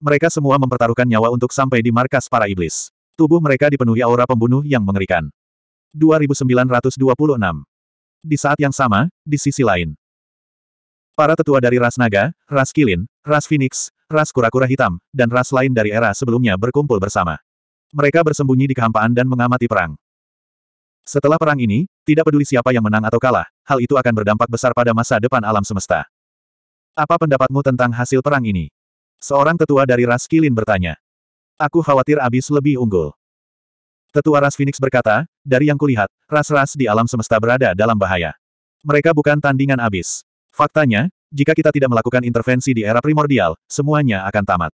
Mereka semua mempertaruhkan nyawa untuk sampai di markas para iblis. Tubuh mereka dipenuhi aura pembunuh yang mengerikan. 2926 Di saat yang sama, di sisi lain, Para tetua dari ras naga, ras kilin, ras phoenix, ras kura-kura hitam, dan ras lain dari era sebelumnya berkumpul bersama. Mereka bersembunyi di kehampaan dan mengamati perang. Setelah perang ini, tidak peduli siapa yang menang atau kalah, hal itu akan berdampak besar pada masa depan alam semesta. Apa pendapatmu tentang hasil perang ini? Seorang tetua dari ras kilin bertanya. Aku khawatir abis lebih unggul. Tetua ras Phoenix berkata, dari yang kulihat, ras-ras di alam semesta berada dalam bahaya. Mereka bukan tandingan abis. Faktanya, jika kita tidak melakukan intervensi di era primordial, semuanya akan tamat.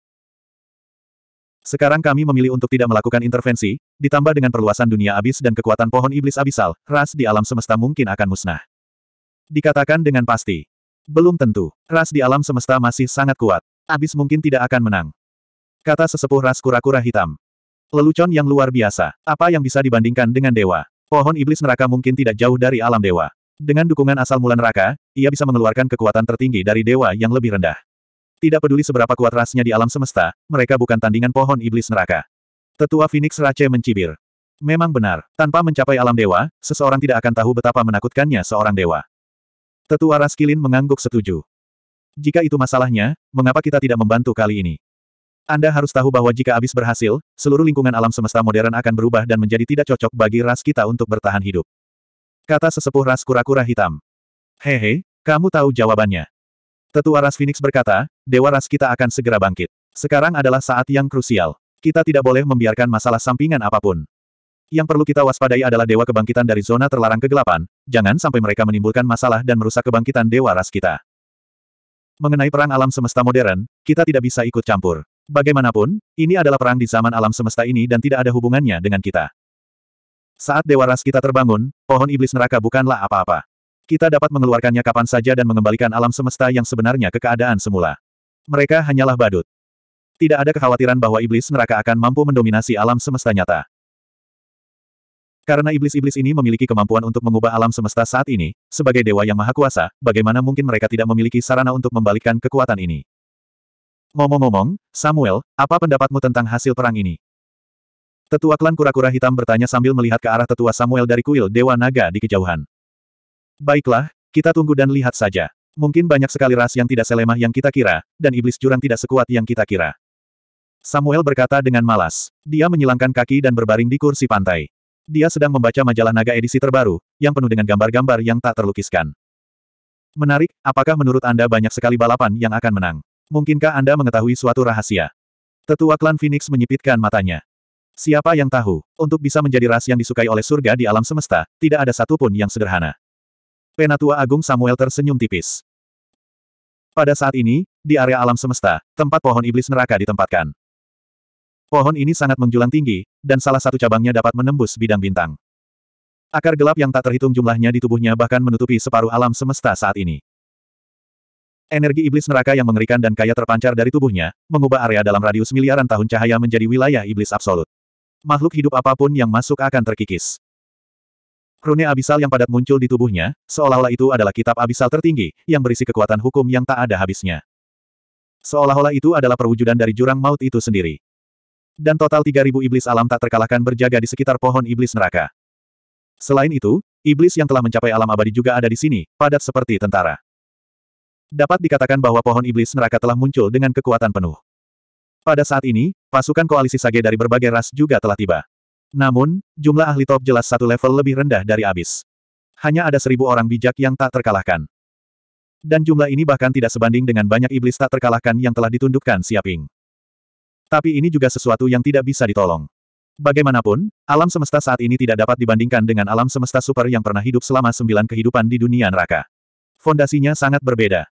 Sekarang kami memilih untuk tidak melakukan intervensi, ditambah dengan perluasan dunia abis dan kekuatan pohon iblis abisal, ras di alam semesta mungkin akan musnah. Dikatakan dengan pasti. Belum tentu, ras di alam semesta masih sangat kuat. Abis mungkin tidak akan menang. Kata sesepuh ras kura-kura hitam. Lelucon yang luar biasa. Apa yang bisa dibandingkan dengan dewa? Pohon iblis neraka mungkin tidak jauh dari alam dewa. Dengan dukungan asal mula neraka, ia bisa mengeluarkan kekuatan tertinggi dari dewa yang lebih rendah. Tidak peduli seberapa kuat rasnya di alam semesta, mereka bukan tandingan pohon iblis neraka. Tetua Phoenix Rache mencibir. Memang benar, tanpa mencapai alam dewa, seseorang tidak akan tahu betapa menakutkannya seorang dewa. Tetua Raskilin mengangguk setuju. Jika itu masalahnya, mengapa kita tidak membantu kali ini? Anda harus tahu bahwa jika abis berhasil, seluruh lingkungan alam semesta modern akan berubah dan menjadi tidak cocok bagi ras kita untuk bertahan hidup. Kata sesepuh ras kura-kura hitam. Hehe, kamu tahu jawabannya. Tetua ras Phoenix berkata, Dewa ras kita akan segera bangkit. Sekarang adalah saat yang krusial. Kita tidak boleh membiarkan masalah sampingan apapun. Yang perlu kita waspadai adalah dewa kebangkitan dari zona terlarang kegelapan, jangan sampai mereka menimbulkan masalah dan merusak kebangkitan dewa ras kita. Mengenai perang alam semesta modern, kita tidak bisa ikut campur. Bagaimanapun, ini adalah perang di zaman alam semesta ini dan tidak ada hubungannya dengan kita. Saat Dewa Ras kita terbangun, pohon iblis neraka bukanlah apa-apa. Kita dapat mengeluarkannya kapan saja dan mengembalikan alam semesta yang sebenarnya ke keadaan semula. Mereka hanyalah badut. Tidak ada kekhawatiran bahwa iblis neraka akan mampu mendominasi alam semesta nyata. Karena iblis-iblis ini memiliki kemampuan untuk mengubah alam semesta saat ini, sebagai dewa yang maha kuasa, bagaimana mungkin mereka tidak memiliki sarana untuk membalikkan kekuatan ini? Ngomong-ngomong, Samuel, apa pendapatmu tentang hasil perang ini? Tetua klan kura-kura hitam bertanya sambil melihat ke arah tetua Samuel dari kuil Dewa Naga di kejauhan. Baiklah, kita tunggu dan lihat saja. Mungkin banyak sekali ras yang tidak selemah yang kita kira, dan iblis jurang tidak sekuat yang kita kira. Samuel berkata dengan malas. Dia menyilangkan kaki dan berbaring di kursi pantai. Dia sedang membaca majalah naga edisi terbaru, yang penuh dengan gambar-gambar yang tak terlukiskan. Menarik, apakah menurut Anda banyak sekali balapan yang akan menang? Mungkinkah Anda mengetahui suatu rahasia? Tetua klan Phoenix menyipitkan matanya. Siapa yang tahu, untuk bisa menjadi ras yang disukai oleh surga di alam semesta, tidak ada satupun yang sederhana. Penatua Agung Samuel tersenyum tipis. Pada saat ini, di area alam semesta, tempat pohon iblis neraka ditempatkan. Pohon ini sangat menjulang tinggi, dan salah satu cabangnya dapat menembus bidang bintang. Akar gelap yang tak terhitung jumlahnya di tubuhnya bahkan menutupi separuh alam semesta saat ini. Energi iblis neraka yang mengerikan dan kaya terpancar dari tubuhnya, mengubah area dalam radius miliaran tahun cahaya menjadi wilayah iblis absolut makhluk hidup apapun yang masuk akan terkikis. Rune abisal yang padat muncul di tubuhnya, seolah-olah itu adalah kitab abisal tertinggi, yang berisi kekuatan hukum yang tak ada habisnya. Seolah-olah itu adalah perwujudan dari jurang maut itu sendiri. Dan total 3.000 iblis alam tak terkalahkan berjaga di sekitar pohon iblis neraka. Selain itu, iblis yang telah mencapai alam abadi juga ada di sini, padat seperti tentara. Dapat dikatakan bahwa pohon iblis neraka telah muncul dengan kekuatan penuh. Pada saat ini, pasukan koalisi Sage dari berbagai ras juga telah tiba. Namun, jumlah ahli top jelas satu level lebih rendah dari abis. Hanya ada seribu orang bijak yang tak terkalahkan. Dan jumlah ini bahkan tidak sebanding dengan banyak iblis tak terkalahkan yang telah ditundukkan Siaping. Tapi ini juga sesuatu yang tidak bisa ditolong. Bagaimanapun, alam semesta saat ini tidak dapat dibandingkan dengan alam semesta super yang pernah hidup selama sembilan kehidupan di dunia neraka. Fondasinya sangat berbeda.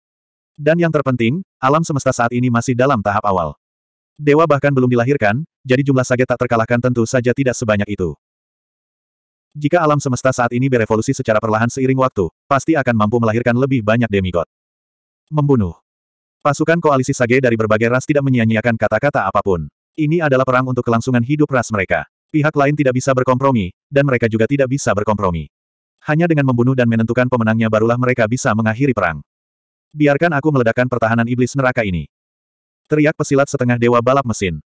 Dan yang terpenting, alam semesta saat ini masih dalam tahap awal dewa bahkan belum dilahirkan, jadi jumlah sage tak terkalahkan tentu saja tidak sebanyak itu. Jika alam semesta saat ini berevolusi secara perlahan seiring waktu, pasti akan mampu melahirkan lebih banyak demigod. Membunuh. Pasukan koalisi Sage dari berbagai ras tidak menyia-nyiakan kata-kata apapun. Ini adalah perang untuk kelangsungan hidup ras mereka. Pihak lain tidak bisa berkompromi, dan mereka juga tidak bisa berkompromi. Hanya dengan membunuh dan menentukan pemenangnya barulah mereka bisa mengakhiri perang. Biarkan aku meledakkan pertahanan iblis neraka ini. Teriak pesilat setengah dewa balap mesin.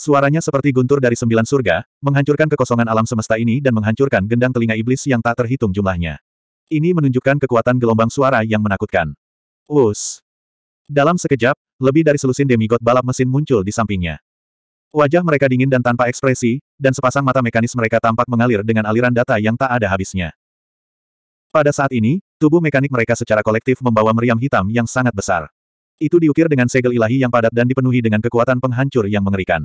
Suaranya seperti guntur dari sembilan surga, menghancurkan kekosongan alam semesta ini dan menghancurkan gendang telinga iblis yang tak terhitung jumlahnya. Ini menunjukkan kekuatan gelombang suara yang menakutkan. Us. Dalam sekejap, lebih dari selusin demigod balap mesin muncul di sampingnya. Wajah mereka dingin dan tanpa ekspresi, dan sepasang mata mekanis mereka tampak mengalir dengan aliran data yang tak ada habisnya. Pada saat ini, tubuh mekanik mereka secara kolektif membawa meriam hitam yang sangat besar. Itu diukir dengan segel ilahi yang padat dan dipenuhi dengan kekuatan penghancur yang mengerikan.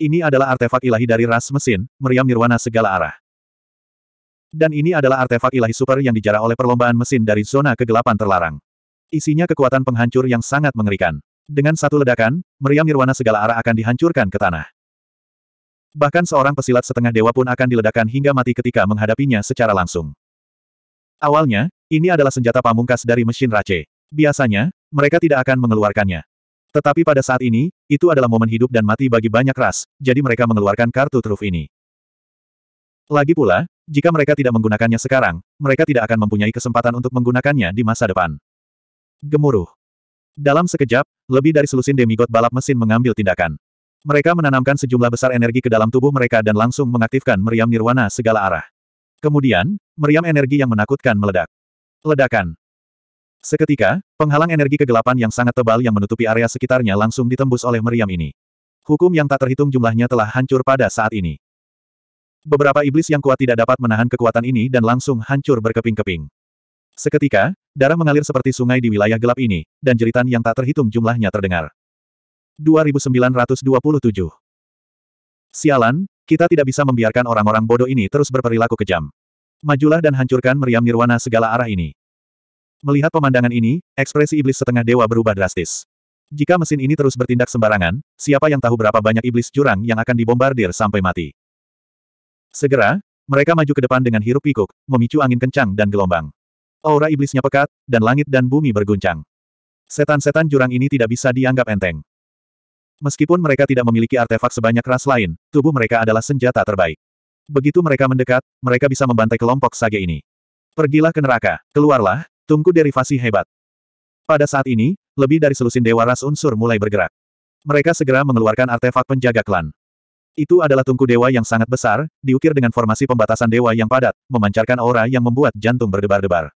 Ini adalah artefak ilahi dari ras mesin, meriam nirwana segala arah. Dan ini adalah artefak ilahi super yang dijarah oleh perlombaan mesin dari zona kegelapan terlarang. Isinya kekuatan penghancur yang sangat mengerikan. Dengan satu ledakan, meriam nirwana segala arah akan dihancurkan ke tanah. Bahkan seorang pesilat setengah dewa pun akan diledakkan hingga mati ketika menghadapinya secara langsung. Awalnya, ini adalah senjata pamungkas dari mesin race. Biasanya, mereka tidak akan mengeluarkannya. Tetapi pada saat ini, itu adalah momen hidup dan mati bagi banyak ras, jadi mereka mengeluarkan kartu truf ini. Lagi pula, jika mereka tidak menggunakannya sekarang, mereka tidak akan mempunyai kesempatan untuk menggunakannya di masa depan. Gemuruh. Dalam sekejap, lebih dari selusin demigod balap mesin mengambil tindakan. Mereka menanamkan sejumlah besar energi ke dalam tubuh mereka dan langsung mengaktifkan meriam nirwana segala arah. Kemudian, meriam energi yang menakutkan meledak. Ledakan. Seketika, penghalang energi kegelapan yang sangat tebal yang menutupi area sekitarnya langsung ditembus oleh meriam ini. Hukum yang tak terhitung jumlahnya telah hancur pada saat ini. Beberapa iblis yang kuat tidak dapat menahan kekuatan ini dan langsung hancur berkeping-keping. Seketika, darah mengalir seperti sungai di wilayah gelap ini, dan jeritan yang tak terhitung jumlahnya terdengar. 2927 Sialan, kita tidak bisa membiarkan orang-orang bodoh ini terus berperilaku kejam. Majulah dan hancurkan meriam nirwana segala arah ini. Melihat pemandangan ini, ekspresi iblis setengah dewa berubah drastis. Jika mesin ini terus bertindak sembarangan, siapa yang tahu berapa banyak iblis jurang yang akan dibombardir sampai mati. Segera, mereka maju ke depan dengan hirup pikuk, memicu angin kencang dan gelombang. Aura iblisnya pekat, dan langit dan bumi berguncang. Setan-setan jurang ini tidak bisa dianggap enteng. Meskipun mereka tidak memiliki artefak sebanyak ras lain, tubuh mereka adalah senjata terbaik. Begitu mereka mendekat, mereka bisa membantai kelompok sage ini. Pergilah ke neraka, keluarlah, Tungku derivasi hebat. Pada saat ini, lebih dari selusin dewa ras unsur mulai bergerak. Mereka segera mengeluarkan artefak penjaga klan. Itu adalah tungku dewa yang sangat besar, diukir dengan formasi pembatasan dewa yang padat, memancarkan aura yang membuat jantung berdebar-debar.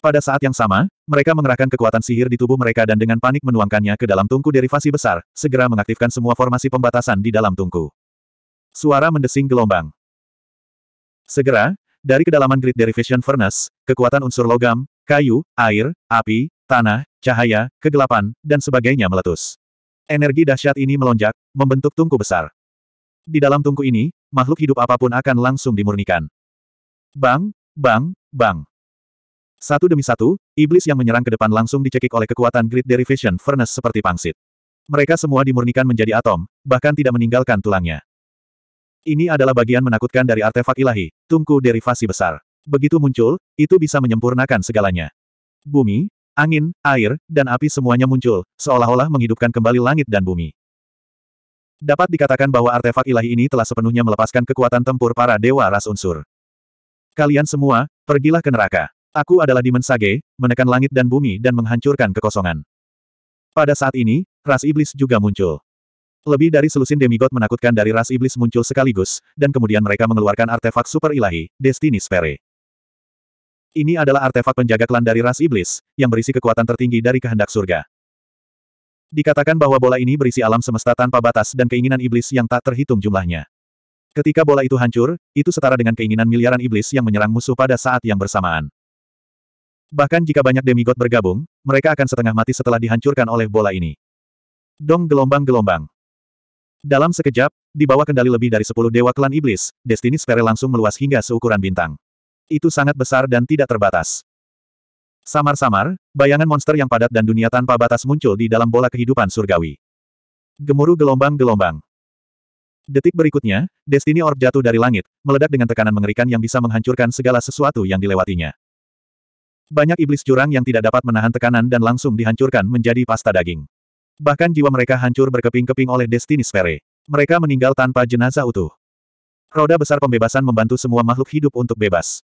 Pada saat yang sama, mereka mengerahkan kekuatan sihir di tubuh mereka dan dengan panik menuangkannya ke dalam tungku derivasi besar, segera mengaktifkan semua formasi pembatasan di dalam tungku. Suara mendesing gelombang. Segera, dari kedalaman grid derivation furnace, kekuatan unsur logam, kayu, air, api, tanah, cahaya, kegelapan, dan sebagainya meletus. Energi dahsyat ini melonjak, membentuk tungku besar. Di dalam tungku ini, makhluk hidup apapun akan langsung dimurnikan. Bang, bang, bang. Satu demi satu, iblis yang menyerang ke depan langsung dicekik oleh kekuatan grid derivation furnace seperti pangsit. Mereka semua dimurnikan menjadi atom, bahkan tidak meninggalkan tulangnya. Ini adalah bagian menakutkan dari artefak ilahi, tungku derivasi besar. Begitu muncul, itu bisa menyempurnakan segalanya. Bumi, angin, air, dan api semuanya muncul, seolah-olah menghidupkan kembali langit dan bumi. Dapat dikatakan bahwa artefak ilahi ini telah sepenuhnya melepaskan kekuatan tempur para dewa ras unsur. Kalian semua, pergilah ke neraka. Aku adalah Demon Sage, menekan langit dan bumi dan menghancurkan kekosongan. Pada saat ini, ras iblis juga muncul. Lebih dari selusin demigod menakutkan dari ras iblis muncul sekaligus, dan kemudian mereka mengeluarkan artefak super ilahi, Destiny Sphere. Ini adalah artefak penjaga klan dari ras iblis, yang berisi kekuatan tertinggi dari kehendak surga. Dikatakan bahwa bola ini berisi alam semesta tanpa batas dan keinginan iblis yang tak terhitung jumlahnya. Ketika bola itu hancur, itu setara dengan keinginan miliaran iblis yang menyerang musuh pada saat yang bersamaan. Bahkan jika banyak demigod bergabung, mereka akan setengah mati setelah dihancurkan oleh bola ini. Dong gelombang-gelombang. Dalam sekejap, di bawah kendali lebih dari sepuluh dewa klan iblis, Destiny Sphere langsung meluas hingga seukuran bintang. Itu sangat besar dan tidak terbatas. Samar-samar, bayangan monster yang padat dan dunia tanpa batas muncul di dalam bola kehidupan surgawi. Gemuruh gelombang-gelombang. Detik berikutnya, Destiny Orb jatuh dari langit, meledak dengan tekanan mengerikan yang bisa menghancurkan segala sesuatu yang dilewatinya. Banyak iblis curang yang tidak dapat menahan tekanan dan langsung dihancurkan menjadi pasta daging. Bahkan jiwa mereka hancur berkeping-keping oleh Destiny Sphere. Mereka meninggal tanpa jenazah utuh. Roda besar pembebasan membantu semua makhluk hidup untuk bebas.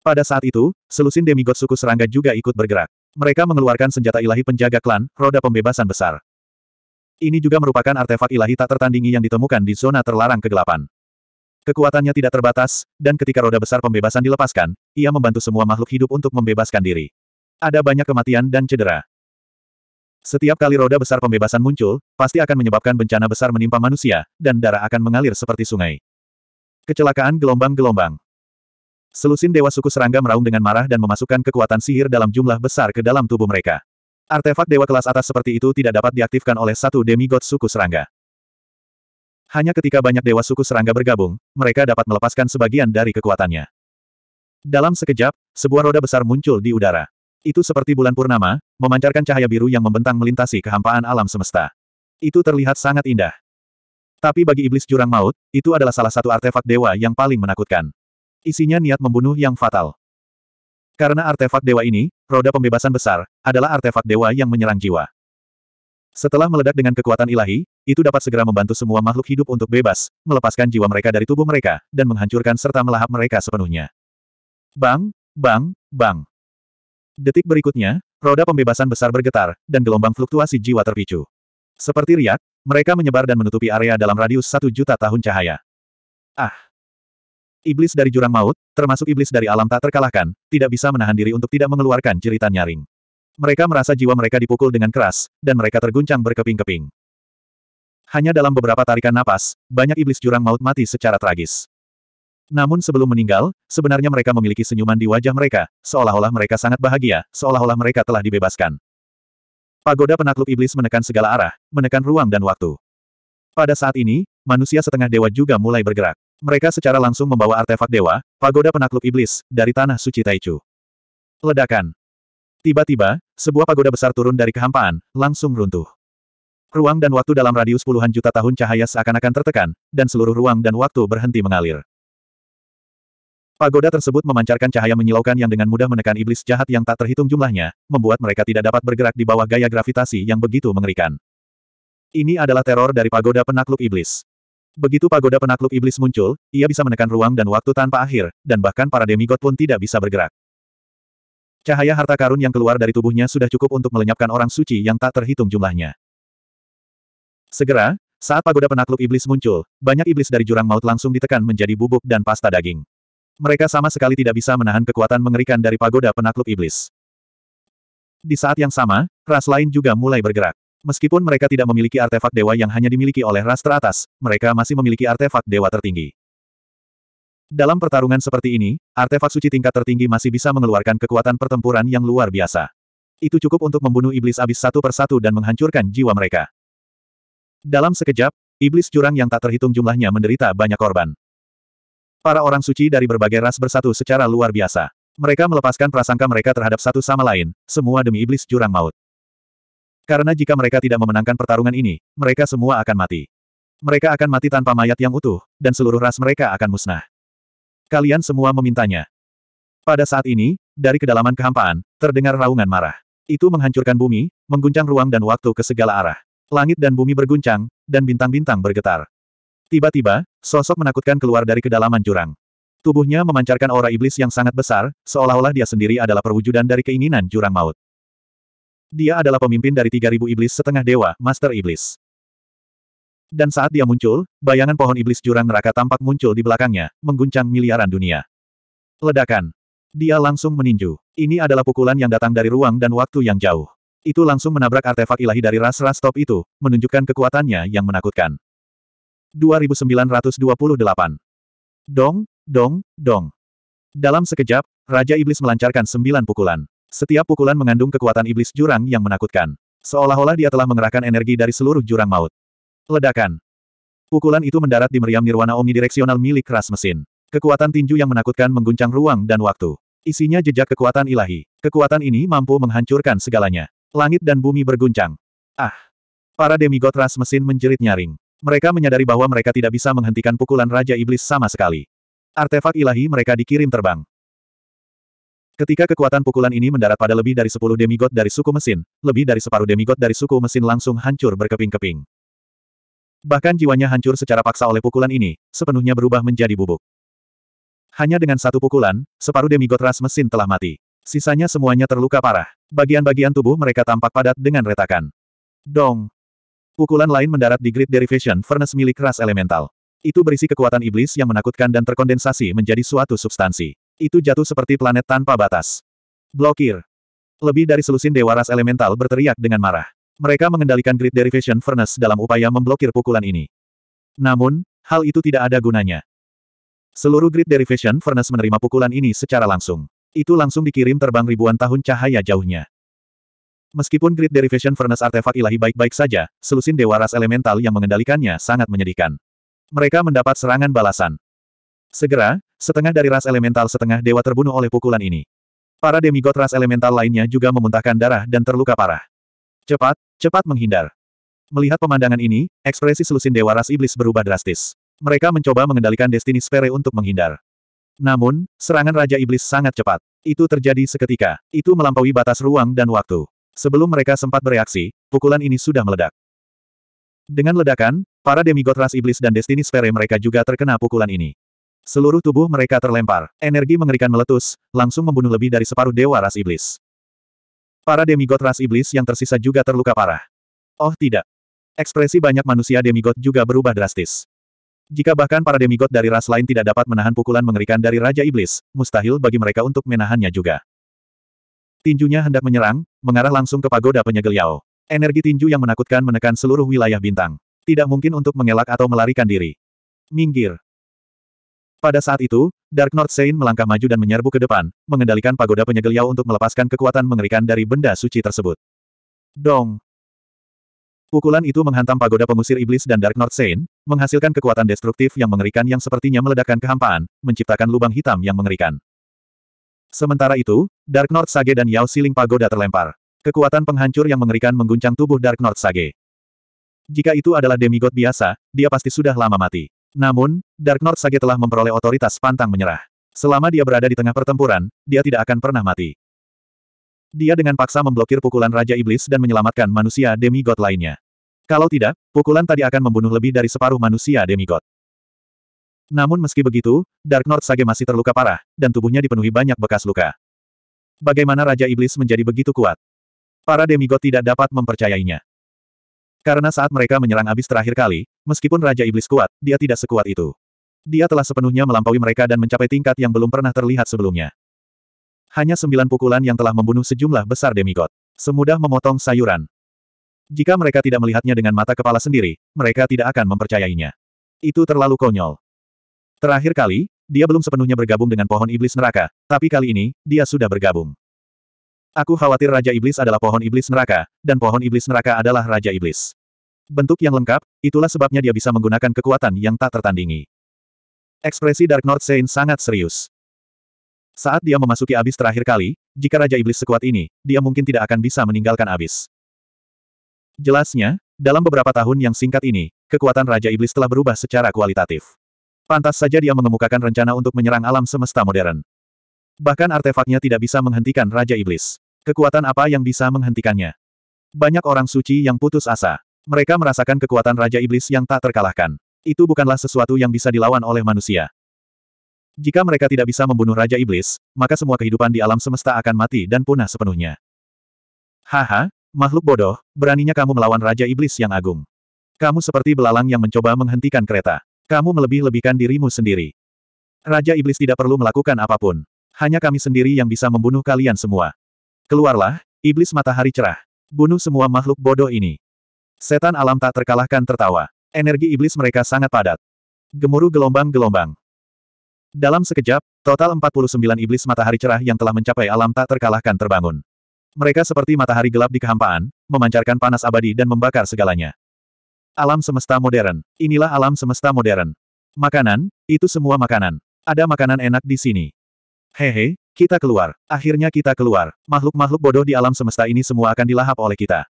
Pada saat itu, selusin demigod suku serangga juga ikut bergerak. Mereka mengeluarkan senjata ilahi penjaga klan, roda pembebasan besar. Ini juga merupakan artefak ilahi tak tertandingi yang ditemukan di zona terlarang kegelapan. Kekuatannya tidak terbatas, dan ketika roda besar pembebasan dilepaskan, ia membantu semua makhluk hidup untuk membebaskan diri. Ada banyak kematian dan cedera. Setiap kali roda besar pembebasan muncul, pasti akan menyebabkan bencana besar menimpa manusia, dan darah akan mengalir seperti sungai. Kecelakaan gelombang-gelombang. Selusin Dewa Suku Serangga meraung dengan marah dan memasukkan kekuatan sihir dalam jumlah besar ke dalam tubuh mereka. Artefak Dewa kelas atas seperti itu tidak dapat diaktifkan oleh satu demigod suku serangga. Hanya ketika banyak Dewa Suku Serangga bergabung, mereka dapat melepaskan sebagian dari kekuatannya. Dalam sekejap, sebuah roda besar muncul di udara. Itu seperti bulan purnama, memancarkan cahaya biru yang membentang melintasi kehampaan alam semesta. Itu terlihat sangat indah. Tapi bagi iblis jurang maut, itu adalah salah satu artefak dewa yang paling menakutkan. Isinya niat membunuh yang fatal. Karena artefak dewa ini, roda pembebasan besar, adalah artefak dewa yang menyerang jiwa. Setelah meledak dengan kekuatan ilahi, itu dapat segera membantu semua makhluk hidup untuk bebas, melepaskan jiwa mereka dari tubuh mereka, dan menghancurkan serta melahap mereka sepenuhnya. Bang, bang, bang. Detik berikutnya, roda pembebasan besar bergetar, dan gelombang fluktuasi jiwa terpicu. Seperti riak, mereka menyebar dan menutupi area dalam radius satu juta tahun cahaya. Ah! Iblis dari jurang maut, termasuk iblis dari alam tak terkalahkan, tidak bisa menahan diri untuk tidak mengeluarkan jeritan nyaring. Mereka merasa jiwa mereka dipukul dengan keras, dan mereka terguncang berkeping-keping. Hanya dalam beberapa tarikan napas, banyak iblis jurang maut mati secara tragis. Namun sebelum meninggal, sebenarnya mereka memiliki senyuman di wajah mereka, seolah-olah mereka sangat bahagia, seolah-olah mereka telah dibebaskan. Pagoda penakluk iblis menekan segala arah, menekan ruang dan waktu. Pada saat ini, manusia setengah dewa juga mulai bergerak. Mereka secara langsung membawa artefak dewa, pagoda penakluk iblis, dari tanah suci Taichu. Ledakan. Tiba-tiba, sebuah pagoda besar turun dari kehampaan, langsung runtuh. Ruang dan waktu dalam radius puluhan juta tahun cahaya seakan-akan tertekan, dan seluruh ruang dan waktu berhenti mengalir. Pagoda tersebut memancarkan cahaya menyilaukan yang dengan mudah menekan iblis jahat yang tak terhitung jumlahnya, membuat mereka tidak dapat bergerak di bawah gaya gravitasi yang begitu mengerikan. Ini adalah teror dari pagoda penakluk iblis. Begitu pagoda penakluk iblis muncul, ia bisa menekan ruang dan waktu tanpa akhir, dan bahkan para demigod pun tidak bisa bergerak. Cahaya harta karun yang keluar dari tubuhnya sudah cukup untuk melenyapkan orang suci yang tak terhitung jumlahnya. Segera, saat pagoda penakluk iblis muncul, banyak iblis dari jurang maut langsung ditekan menjadi bubuk dan pasta daging. Mereka sama sekali tidak bisa menahan kekuatan mengerikan dari pagoda penakluk iblis. Di saat yang sama, ras lain juga mulai bergerak. Meskipun mereka tidak memiliki artefak dewa yang hanya dimiliki oleh ras teratas, mereka masih memiliki artefak dewa tertinggi. Dalam pertarungan seperti ini, artefak suci tingkat tertinggi masih bisa mengeluarkan kekuatan pertempuran yang luar biasa. Itu cukup untuk membunuh iblis abis satu persatu dan menghancurkan jiwa mereka. Dalam sekejap, iblis curang yang tak terhitung jumlahnya menderita banyak korban. Para orang suci dari berbagai ras bersatu secara luar biasa. Mereka melepaskan prasangka mereka terhadap satu sama lain, semua demi iblis jurang maut. Karena jika mereka tidak memenangkan pertarungan ini, mereka semua akan mati. Mereka akan mati tanpa mayat yang utuh, dan seluruh ras mereka akan musnah. Kalian semua memintanya. Pada saat ini, dari kedalaman kehampaan, terdengar raungan marah. Itu menghancurkan bumi, mengguncang ruang dan waktu ke segala arah. Langit dan bumi berguncang, dan bintang-bintang bergetar. Tiba-tiba, sosok menakutkan keluar dari kedalaman jurang. Tubuhnya memancarkan aura iblis yang sangat besar, seolah-olah dia sendiri adalah perwujudan dari keinginan jurang maut. Dia adalah pemimpin dari 3000 iblis setengah dewa, Master Iblis. Dan saat dia muncul, bayangan pohon iblis jurang neraka tampak muncul di belakangnya, mengguncang miliaran dunia. Ledakan. Dia langsung meninju. Ini adalah pukulan yang datang dari ruang dan waktu yang jauh. Itu langsung menabrak artefak ilahi dari ras-ras top itu, menunjukkan kekuatannya yang menakutkan. 2928. Dong, dong, dong. Dalam sekejap, Raja Iblis melancarkan sembilan pukulan. Setiap pukulan mengandung kekuatan iblis jurang yang menakutkan. Seolah-olah dia telah mengerahkan energi dari seluruh jurang maut. Ledakan. Pukulan itu mendarat di meriam nirwana omnidireksional milik Ras mesin. Kekuatan tinju yang menakutkan mengguncang ruang dan waktu. Isinya jejak kekuatan ilahi. Kekuatan ini mampu menghancurkan segalanya. Langit dan bumi berguncang. Ah! Para demigod ras mesin menjerit nyaring. Mereka menyadari bahwa mereka tidak bisa menghentikan pukulan Raja Iblis sama sekali. Artefak ilahi mereka dikirim terbang. Ketika kekuatan pukulan ini mendarat pada lebih dari 10 demigod dari suku mesin, lebih dari separuh demigod dari suku mesin langsung hancur berkeping-keping. Bahkan jiwanya hancur secara paksa oleh pukulan ini, sepenuhnya berubah menjadi bubuk. Hanya dengan satu pukulan, separuh demigod ras mesin telah mati. Sisanya semuanya terluka parah. Bagian-bagian tubuh mereka tampak padat dengan retakan. Dong! Pukulan lain mendarat di Great Derivation Furnace milik ras elemental. Itu berisi kekuatan iblis yang menakutkan dan terkondensasi menjadi suatu substansi. Itu jatuh seperti planet tanpa batas. Blokir. Lebih dari selusin dewa ras elemental berteriak dengan marah. Mereka mengendalikan Great Derivation Furnace dalam upaya memblokir pukulan ini. Namun, hal itu tidak ada gunanya. Seluruh Great Derivation Furnace menerima pukulan ini secara langsung. Itu langsung dikirim terbang ribuan tahun cahaya jauhnya. Meskipun Great Derivation Furnace artefak ilahi baik-baik saja, selusin dewa ras elemental yang mengendalikannya sangat menyedihkan. Mereka mendapat serangan balasan. Segera, setengah dari ras elemental setengah dewa terbunuh oleh pukulan ini. Para demigod ras elemental lainnya juga memuntahkan darah dan terluka parah. Cepat, cepat menghindar. Melihat pemandangan ini, ekspresi selusin dewa ras iblis berubah drastis. Mereka mencoba mengendalikan Destiny Sphere untuk menghindar. Namun, serangan Raja Iblis sangat cepat. Itu terjadi seketika. Itu melampaui batas ruang dan waktu. Sebelum mereka sempat bereaksi, pukulan ini sudah meledak. Dengan ledakan, para demigod ras iblis dan destiny sphere mereka juga terkena pukulan ini. Seluruh tubuh mereka terlempar, energi mengerikan meletus, langsung membunuh lebih dari separuh dewa ras iblis. Para demigod ras iblis yang tersisa juga terluka parah. Oh tidak. Ekspresi banyak manusia demigod juga berubah drastis. Jika bahkan para demigod dari ras lain tidak dapat menahan pukulan mengerikan dari Raja Iblis, mustahil bagi mereka untuk menahannya juga. Tinjunya hendak menyerang, mengarah langsung ke pagoda penyegel Yao. Energi tinju yang menakutkan menekan seluruh wilayah bintang. Tidak mungkin untuk mengelak atau melarikan diri. Minggir. Pada saat itu, Dark North Saint melangkah maju dan menyerbu ke depan, mengendalikan pagoda penyegel Yao untuk melepaskan kekuatan mengerikan dari benda suci tersebut. Dong. Pukulan itu menghantam pagoda pengusir iblis dan Dark North Saint, menghasilkan kekuatan destruktif yang mengerikan yang sepertinya meledakkan kehampaan, menciptakan lubang hitam yang mengerikan. Sementara itu, Dark North Sage dan Yao Siling Pagoda terlempar. Kekuatan penghancur yang mengerikan mengguncang tubuh Dark North Sage. Jika itu adalah demigod biasa, dia pasti sudah lama mati. Namun, Dark North Sage telah memperoleh otoritas pantang menyerah. Selama dia berada di tengah pertempuran, dia tidak akan pernah mati. Dia dengan paksa memblokir pukulan Raja Iblis dan menyelamatkan manusia demigod lainnya. Kalau tidak, pukulan tadi akan membunuh lebih dari separuh manusia demigod. Namun meski begitu, Dark North Sage masih terluka parah, dan tubuhnya dipenuhi banyak bekas luka. Bagaimana Raja Iblis menjadi begitu kuat? Para demigod tidak dapat mempercayainya. Karena saat mereka menyerang abis terakhir kali, meskipun Raja Iblis kuat, dia tidak sekuat itu. Dia telah sepenuhnya melampaui mereka dan mencapai tingkat yang belum pernah terlihat sebelumnya. Hanya sembilan pukulan yang telah membunuh sejumlah besar demigod. Semudah memotong sayuran. Jika mereka tidak melihatnya dengan mata kepala sendiri, mereka tidak akan mempercayainya. Itu terlalu konyol. Terakhir kali, dia belum sepenuhnya bergabung dengan pohon iblis neraka, tapi kali ini, dia sudah bergabung. Aku khawatir Raja Iblis adalah pohon iblis neraka, dan pohon iblis neraka adalah Raja Iblis. Bentuk yang lengkap, itulah sebabnya dia bisa menggunakan kekuatan yang tak tertandingi. Ekspresi Dark North Saint sangat serius. Saat dia memasuki abis terakhir kali, jika Raja Iblis sekuat ini, dia mungkin tidak akan bisa meninggalkan abis. Jelasnya, dalam beberapa tahun yang singkat ini, kekuatan Raja Iblis telah berubah secara kualitatif. Pantas saja dia mengemukakan rencana untuk menyerang alam semesta modern. Bahkan artefaknya tidak bisa menghentikan Raja Iblis. Kekuatan apa yang bisa menghentikannya? Banyak orang suci yang putus asa. Mereka merasakan kekuatan Raja Iblis yang tak terkalahkan. Itu bukanlah sesuatu yang bisa dilawan oleh manusia. Jika mereka tidak bisa membunuh Raja Iblis, maka semua kehidupan di alam semesta akan mati dan punah sepenuhnya. Haha, makhluk bodoh, beraninya kamu melawan Raja Iblis yang agung. Kamu seperti belalang yang mencoba menghentikan kereta. Kamu melebih-lebihkan dirimu sendiri. Raja Iblis tidak perlu melakukan apapun. Hanya kami sendiri yang bisa membunuh kalian semua. Keluarlah, Iblis Matahari Cerah. Bunuh semua makhluk bodoh ini. Setan alam tak terkalahkan tertawa. Energi iblis mereka sangat padat. Gemuruh gelombang-gelombang. Dalam sekejap, total 49 iblis matahari cerah yang telah mencapai alam tak terkalahkan terbangun. Mereka seperti matahari gelap di kehampaan, memancarkan panas abadi dan membakar segalanya. Alam semesta modern. Inilah alam semesta modern. Makanan, itu semua makanan. Ada makanan enak di sini. Hehe, kita keluar. Akhirnya kita keluar. Makhluk-makhluk bodoh di alam semesta ini semua akan dilahap oleh kita.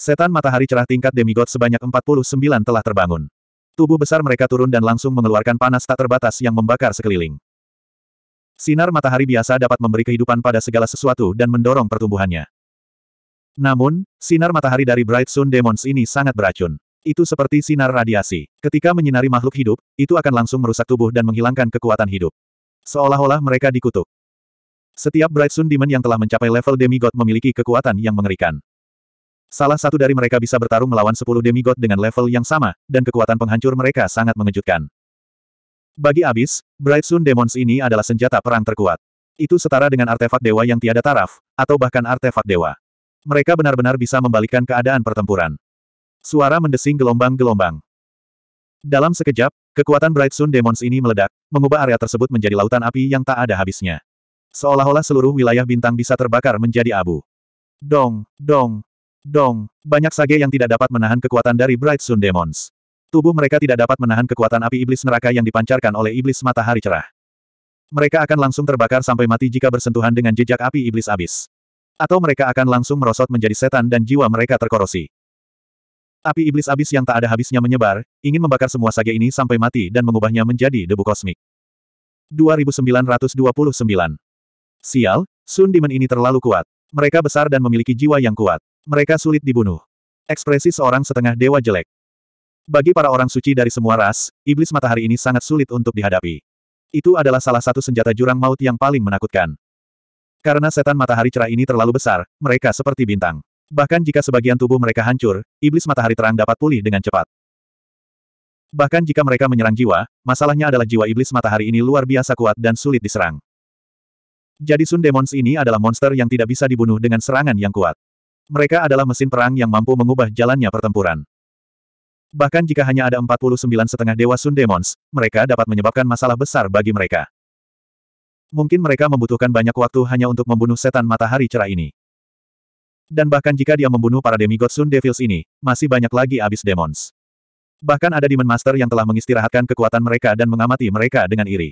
Setan matahari cerah tingkat demigod sebanyak 49 telah terbangun. Tubuh besar mereka turun dan langsung mengeluarkan panas tak terbatas yang membakar sekeliling. Sinar matahari biasa dapat memberi kehidupan pada segala sesuatu dan mendorong pertumbuhannya. Namun, sinar matahari dari Bright Sun Demons ini sangat beracun. Itu seperti sinar radiasi. Ketika menyinari makhluk hidup, itu akan langsung merusak tubuh dan menghilangkan kekuatan hidup. Seolah-olah mereka dikutuk. Setiap Bright Sun Demon yang telah mencapai level demigod memiliki kekuatan yang mengerikan. Salah satu dari mereka bisa bertarung melawan 10 demigod dengan level yang sama, dan kekuatan penghancur mereka sangat mengejutkan. Bagi Abis, Bright Sun Demons ini adalah senjata perang terkuat. Itu setara dengan artefak dewa yang tiada taraf, atau bahkan artefak dewa. Mereka benar-benar bisa membalikkan keadaan pertempuran. Suara mendesing gelombang-gelombang. Dalam sekejap, kekuatan Bright Sun Demons ini meledak, mengubah area tersebut menjadi lautan api yang tak ada habisnya. Seolah-olah seluruh wilayah bintang bisa terbakar menjadi abu. Dong, dong, dong, banyak sage yang tidak dapat menahan kekuatan dari Bright Sun Demons. Tubuh mereka tidak dapat menahan kekuatan api iblis neraka yang dipancarkan oleh iblis matahari cerah. Mereka akan langsung terbakar sampai mati jika bersentuhan dengan jejak api iblis abis. Atau mereka akan langsung merosot menjadi setan dan jiwa mereka terkorosi. Api iblis abis yang tak ada habisnya menyebar, ingin membakar semua sage ini sampai mati dan mengubahnya menjadi debu kosmik. 2929 Sial, Sun Demon ini terlalu kuat. Mereka besar dan memiliki jiwa yang kuat. Mereka sulit dibunuh. Ekspresi seorang setengah dewa jelek. Bagi para orang suci dari semua ras, iblis matahari ini sangat sulit untuk dihadapi. Itu adalah salah satu senjata jurang maut yang paling menakutkan. Karena setan matahari cerah ini terlalu besar, mereka seperti bintang. Bahkan jika sebagian tubuh mereka hancur, iblis matahari terang dapat pulih dengan cepat. Bahkan jika mereka menyerang jiwa, masalahnya adalah jiwa iblis matahari ini luar biasa kuat dan sulit diserang. Jadi Sun Demons ini adalah monster yang tidak bisa dibunuh dengan serangan yang kuat. Mereka adalah mesin perang yang mampu mengubah jalannya pertempuran. Bahkan jika hanya ada 49 setengah dewa Sun Demons, mereka dapat menyebabkan masalah besar bagi mereka. Mungkin mereka membutuhkan banyak waktu hanya untuk membunuh setan matahari cerah ini. Dan bahkan jika dia membunuh para demigod Sun Devils ini, masih banyak lagi abis demons. Bahkan ada Demon Master yang telah mengistirahatkan kekuatan mereka dan mengamati mereka dengan iri.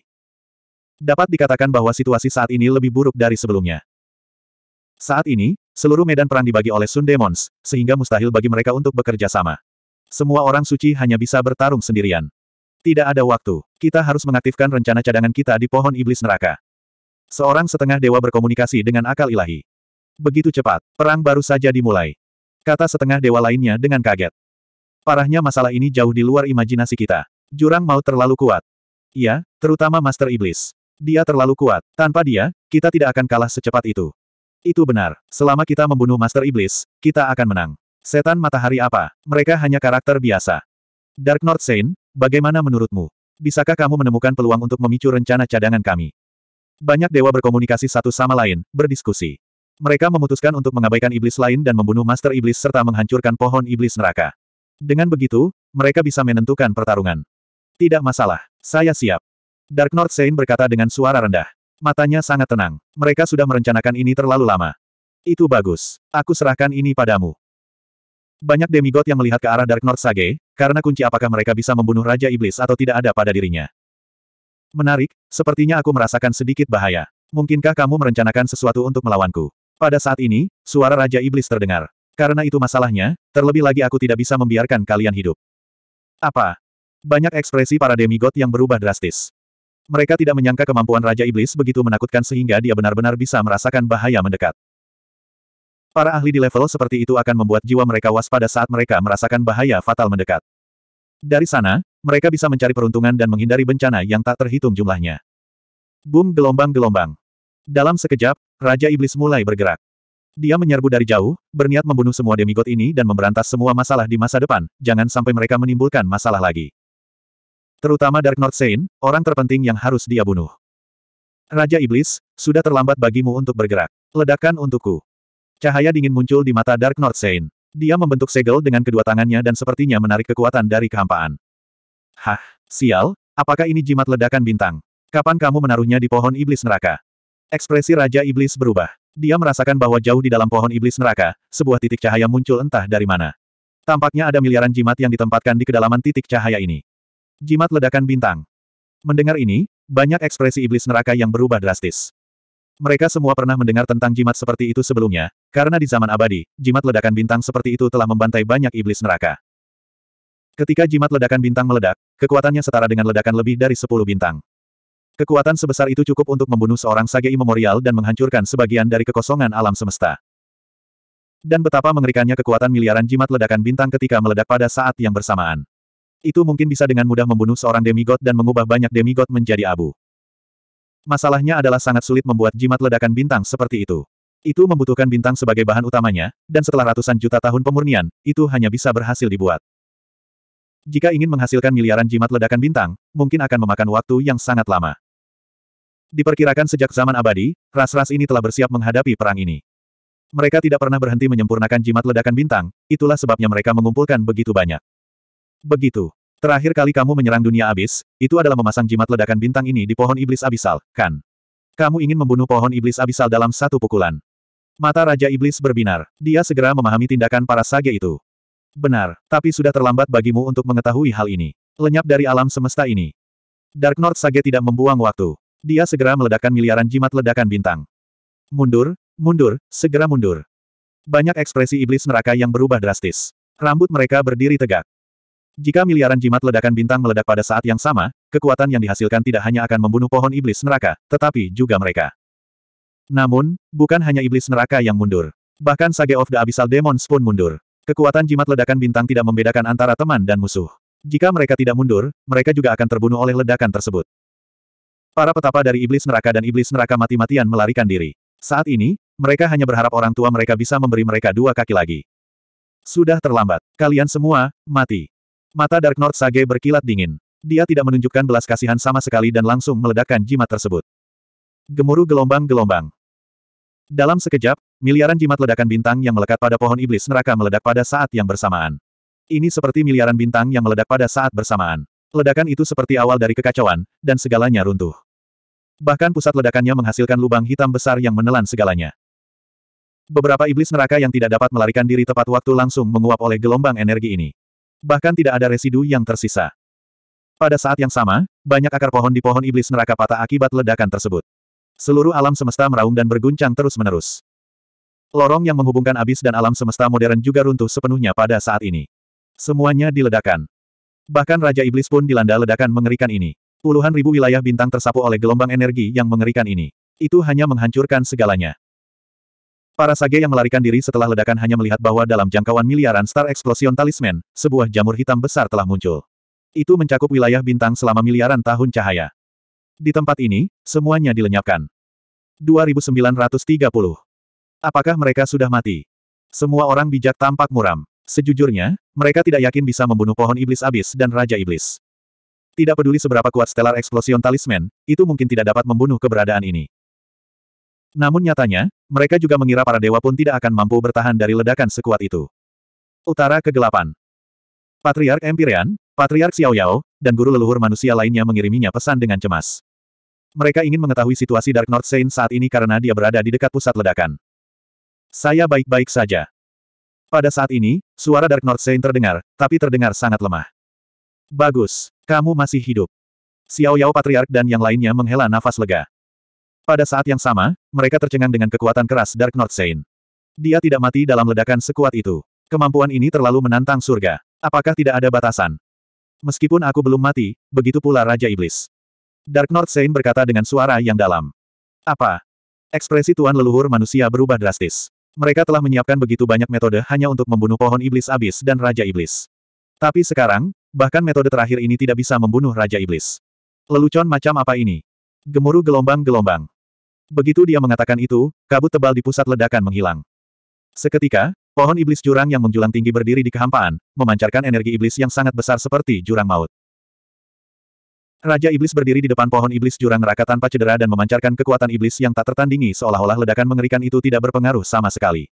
Dapat dikatakan bahwa situasi saat ini lebih buruk dari sebelumnya. Saat ini, seluruh medan perang dibagi oleh Sun Demons, sehingga mustahil bagi mereka untuk bekerja sama. Semua orang suci hanya bisa bertarung sendirian. Tidak ada waktu. Kita harus mengaktifkan rencana cadangan kita di pohon iblis neraka. Seorang setengah dewa berkomunikasi dengan akal ilahi. Begitu cepat, perang baru saja dimulai. Kata setengah dewa lainnya dengan kaget. Parahnya masalah ini jauh di luar imajinasi kita. Jurang maut terlalu kuat. Iya, terutama Master Iblis. Dia terlalu kuat. Tanpa dia, kita tidak akan kalah secepat itu. Itu benar. Selama kita membunuh Master Iblis, kita akan menang. Setan matahari apa? Mereka hanya karakter biasa. Dark North Saint, bagaimana menurutmu? Bisakah kamu menemukan peluang untuk memicu rencana cadangan kami? Banyak dewa berkomunikasi satu sama lain, berdiskusi. Mereka memutuskan untuk mengabaikan iblis lain dan membunuh Master Iblis serta menghancurkan pohon iblis neraka. Dengan begitu, mereka bisa menentukan pertarungan. Tidak masalah, saya siap. Dark North Saint berkata dengan suara rendah. Matanya sangat tenang. Mereka sudah merencanakan ini terlalu lama. Itu bagus. Aku serahkan ini padamu. Banyak demigod yang melihat ke arah Dark North Sage, karena kunci apakah mereka bisa membunuh Raja Iblis atau tidak ada pada dirinya. Menarik, sepertinya aku merasakan sedikit bahaya. Mungkinkah kamu merencanakan sesuatu untuk melawanku? Pada saat ini, suara Raja Iblis terdengar. Karena itu masalahnya, terlebih lagi aku tidak bisa membiarkan kalian hidup. Apa? Banyak ekspresi para demigod yang berubah drastis. Mereka tidak menyangka kemampuan Raja Iblis begitu menakutkan sehingga dia benar-benar bisa merasakan bahaya mendekat. Para ahli di level seperti itu akan membuat jiwa mereka waspada saat mereka merasakan bahaya fatal mendekat. Dari sana, mereka bisa mencari peruntungan dan menghindari bencana yang tak terhitung jumlahnya. Boom gelombang-gelombang. Dalam sekejap, Raja Iblis mulai bergerak. Dia menyerbu dari jauh, berniat membunuh semua demigod ini dan memberantas semua masalah di masa depan, jangan sampai mereka menimbulkan masalah lagi. Terutama Dark North Saint, orang terpenting yang harus dia bunuh. Raja Iblis, sudah terlambat bagimu untuk bergerak. Ledakan untukku. Cahaya dingin muncul di mata Dark North Saint. Dia membentuk segel dengan kedua tangannya dan sepertinya menarik kekuatan dari kehampaan. Hah, sial, apakah ini jimat ledakan bintang? Kapan kamu menaruhnya di pohon iblis neraka? Ekspresi Raja Iblis berubah. Dia merasakan bahwa jauh di dalam pohon iblis neraka, sebuah titik cahaya muncul entah dari mana. Tampaknya ada miliaran jimat yang ditempatkan di kedalaman titik cahaya ini. Jimat ledakan bintang. Mendengar ini, banyak ekspresi iblis neraka yang berubah drastis. Mereka semua pernah mendengar tentang jimat seperti itu sebelumnya, karena di zaman abadi, jimat ledakan bintang seperti itu telah membantai banyak iblis neraka. Ketika jimat ledakan bintang meledak, kekuatannya setara dengan ledakan lebih dari 10 bintang. Kekuatan sebesar itu cukup untuk membunuh seorang Sage imemorial dan menghancurkan sebagian dari kekosongan alam semesta. Dan betapa mengerikannya kekuatan miliaran jimat ledakan bintang ketika meledak pada saat yang bersamaan. Itu mungkin bisa dengan mudah membunuh seorang demigod dan mengubah banyak demigod menjadi abu. Masalahnya adalah sangat sulit membuat jimat ledakan bintang seperti itu. Itu membutuhkan bintang sebagai bahan utamanya, dan setelah ratusan juta tahun pemurnian, itu hanya bisa berhasil dibuat. Jika ingin menghasilkan miliaran jimat ledakan bintang, mungkin akan memakan waktu yang sangat lama. Diperkirakan sejak zaman abadi, ras-ras ini telah bersiap menghadapi perang ini. Mereka tidak pernah berhenti menyempurnakan jimat ledakan bintang, itulah sebabnya mereka mengumpulkan begitu banyak. Begitu. Terakhir kali kamu menyerang dunia abis, itu adalah memasang jimat ledakan bintang ini di pohon iblis abisal, kan? Kamu ingin membunuh pohon iblis abisal dalam satu pukulan. Mata Raja Iblis berbinar. Dia segera memahami tindakan para sage itu. Benar, tapi sudah terlambat bagimu untuk mengetahui hal ini. Lenyap dari alam semesta ini. Dark North Sage tidak membuang waktu. Dia segera meledakkan miliaran jimat ledakan bintang. Mundur, mundur, segera mundur. Banyak ekspresi iblis neraka yang berubah drastis. Rambut mereka berdiri tegak. Jika miliaran jimat ledakan bintang meledak pada saat yang sama, kekuatan yang dihasilkan tidak hanya akan membunuh pohon iblis neraka, tetapi juga mereka. Namun, bukan hanya iblis neraka yang mundur. Bahkan Sage of the Abyssal Demons pun mundur. Kekuatan jimat ledakan bintang tidak membedakan antara teman dan musuh. Jika mereka tidak mundur, mereka juga akan terbunuh oleh ledakan tersebut. Para petapa dari iblis neraka dan iblis neraka mati-matian melarikan diri. Saat ini, mereka hanya berharap orang tua mereka bisa memberi mereka dua kaki lagi. Sudah terlambat. Kalian semua, mati. Mata Dark North Sage berkilat dingin. Dia tidak menunjukkan belas kasihan sama sekali dan langsung meledakkan jimat tersebut. Gemuruh gelombang-gelombang. Dalam sekejap, miliaran jimat ledakan bintang yang melekat pada pohon iblis neraka meledak pada saat yang bersamaan. Ini seperti miliaran bintang yang meledak pada saat bersamaan. Ledakan itu seperti awal dari kekacauan, dan segalanya runtuh. Bahkan pusat ledakannya menghasilkan lubang hitam besar yang menelan segalanya. Beberapa iblis neraka yang tidak dapat melarikan diri tepat waktu langsung menguap oleh gelombang energi ini. Bahkan tidak ada residu yang tersisa. Pada saat yang sama, banyak akar pohon di pohon iblis neraka patah akibat ledakan tersebut. Seluruh alam semesta meraung dan berguncang terus-menerus. Lorong yang menghubungkan abis dan alam semesta modern juga runtuh sepenuhnya pada saat ini. Semuanya diledakan. Bahkan Raja Iblis pun dilanda ledakan mengerikan ini. Puluhan ribu wilayah bintang tersapu oleh gelombang energi yang mengerikan ini. Itu hanya menghancurkan segalanya. Para sage yang melarikan diri setelah ledakan hanya melihat bahwa dalam jangkauan miliaran star explosion talisman, sebuah jamur hitam besar telah muncul. Itu mencakup wilayah bintang selama miliaran tahun cahaya. Di tempat ini, semuanya dilenyapkan. 2930. Apakah mereka sudah mati? Semua orang bijak tampak muram. Sejujurnya, mereka tidak yakin bisa membunuh pohon iblis abis dan raja iblis. Tidak peduli seberapa kuat Stellar Explosion Talisman, itu mungkin tidak dapat membunuh keberadaan ini. Namun nyatanya, mereka juga mengira para dewa pun tidak akan mampu bertahan dari ledakan sekuat itu. Utara Kegelapan Patriark Empyrean, Patriark Xiao Yao, dan guru leluhur manusia lainnya mengiriminya pesan dengan cemas. Mereka ingin mengetahui situasi Dark North Saint saat ini karena dia berada di dekat pusat ledakan. Saya baik-baik saja. Pada saat ini, suara Dark North Saint terdengar, tapi terdengar sangat lemah. Bagus. Kamu masih hidup. Xiao Yao Patriark dan yang lainnya menghela nafas lega. Pada saat yang sama, mereka tercengang dengan kekuatan keras Dark North Saint. Dia tidak mati dalam ledakan sekuat itu. Kemampuan ini terlalu menantang surga. Apakah tidak ada batasan? Meskipun aku belum mati, begitu pula Raja Iblis. Dark North Saint berkata dengan suara yang dalam. Apa? Ekspresi tuan leluhur manusia berubah drastis. Mereka telah menyiapkan begitu banyak metode hanya untuk membunuh pohon iblis abis dan Raja Iblis. Tapi sekarang, bahkan metode terakhir ini tidak bisa membunuh Raja Iblis. Lelucon macam apa ini? Gemuruh gelombang-gelombang. Begitu dia mengatakan itu, kabut tebal di pusat ledakan menghilang. Seketika, pohon iblis jurang yang menjulang tinggi berdiri di kehampaan, memancarkan energi iblis yang sangat besar seperti jurang maut. Raja Iblis berdiri di depan pohon iblis jurang neraka tanpa cedera dan memancarkan kekuatan iblis yang tak tertandingi seolah-olah ledakan mengerikan itu tidak berpengaruh sama sekali.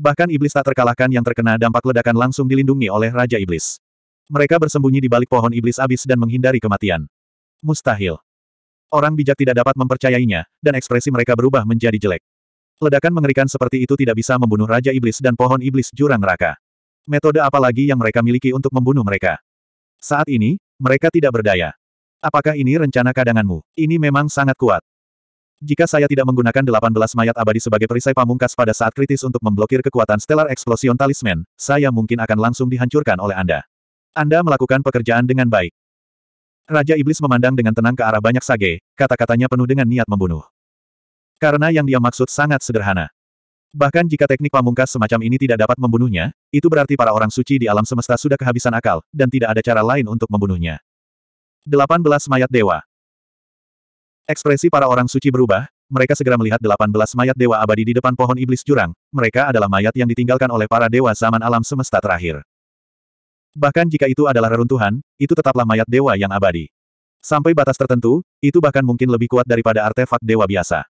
Bahkan iblis tak terkalahkan yang terkena dampak ledakan langsung dilindungi oleh Raja Iblis. Mereka bersembunyi di balik pohon iblis abis dan menghindari kematian. Mustahil. Orang bijak tidak dapat mempercayainya, dan ekspresi mereka berubah menjadi jelek. Ledakan mengerikan seperti itu tidak bisa membunuh Raja Iblis dan pohon iblis jurang neraka. Metode apa lagi yang mereka miliki untuk membunuh mereka? Saat ini, mereka tidak berdaya. Apakah ini rencana kadanganmu? Ini memang sangat kuat. Jika saya tidak menggunakan 18 mayat abadi sebagai perisai pamungkas pada saat kritis untuk memblokir kekuatan Stellar Explosion Talisman, saya mungkin akan langsung dihancurkan oleh Anda. Anda melakukan pekerjaan dengan baik. Raja Iblis memandang dengan tenang ke arah banyak sage, kata-katanya penuh dengan niat membunuh. Karena yang dia maksud sangat sederhana. Bahkan jika teknik pamungkas semacam ini tidak dapat membunuhnya, itu berarti para orang suci di alam semesta sudah kehabisan akal, dan tidak ada cara lain untuk membunuhnya. 18 Mayat Dewa Ekspresi para orang suci berubah, mereka segera melihat 18 mayat dewa abadi di depan pohon iblis jurang, mereka adalah mayat yang ditinggalkan oleh para dewa zaman alam semesta terakhir. Bahkan jika itu adalah reruntuhan, itu tetaplah mayat dewa yang abadi. Sampai batas tertentu, itu bahkan mungkin lebih kuat daripada artefak dewa biasa.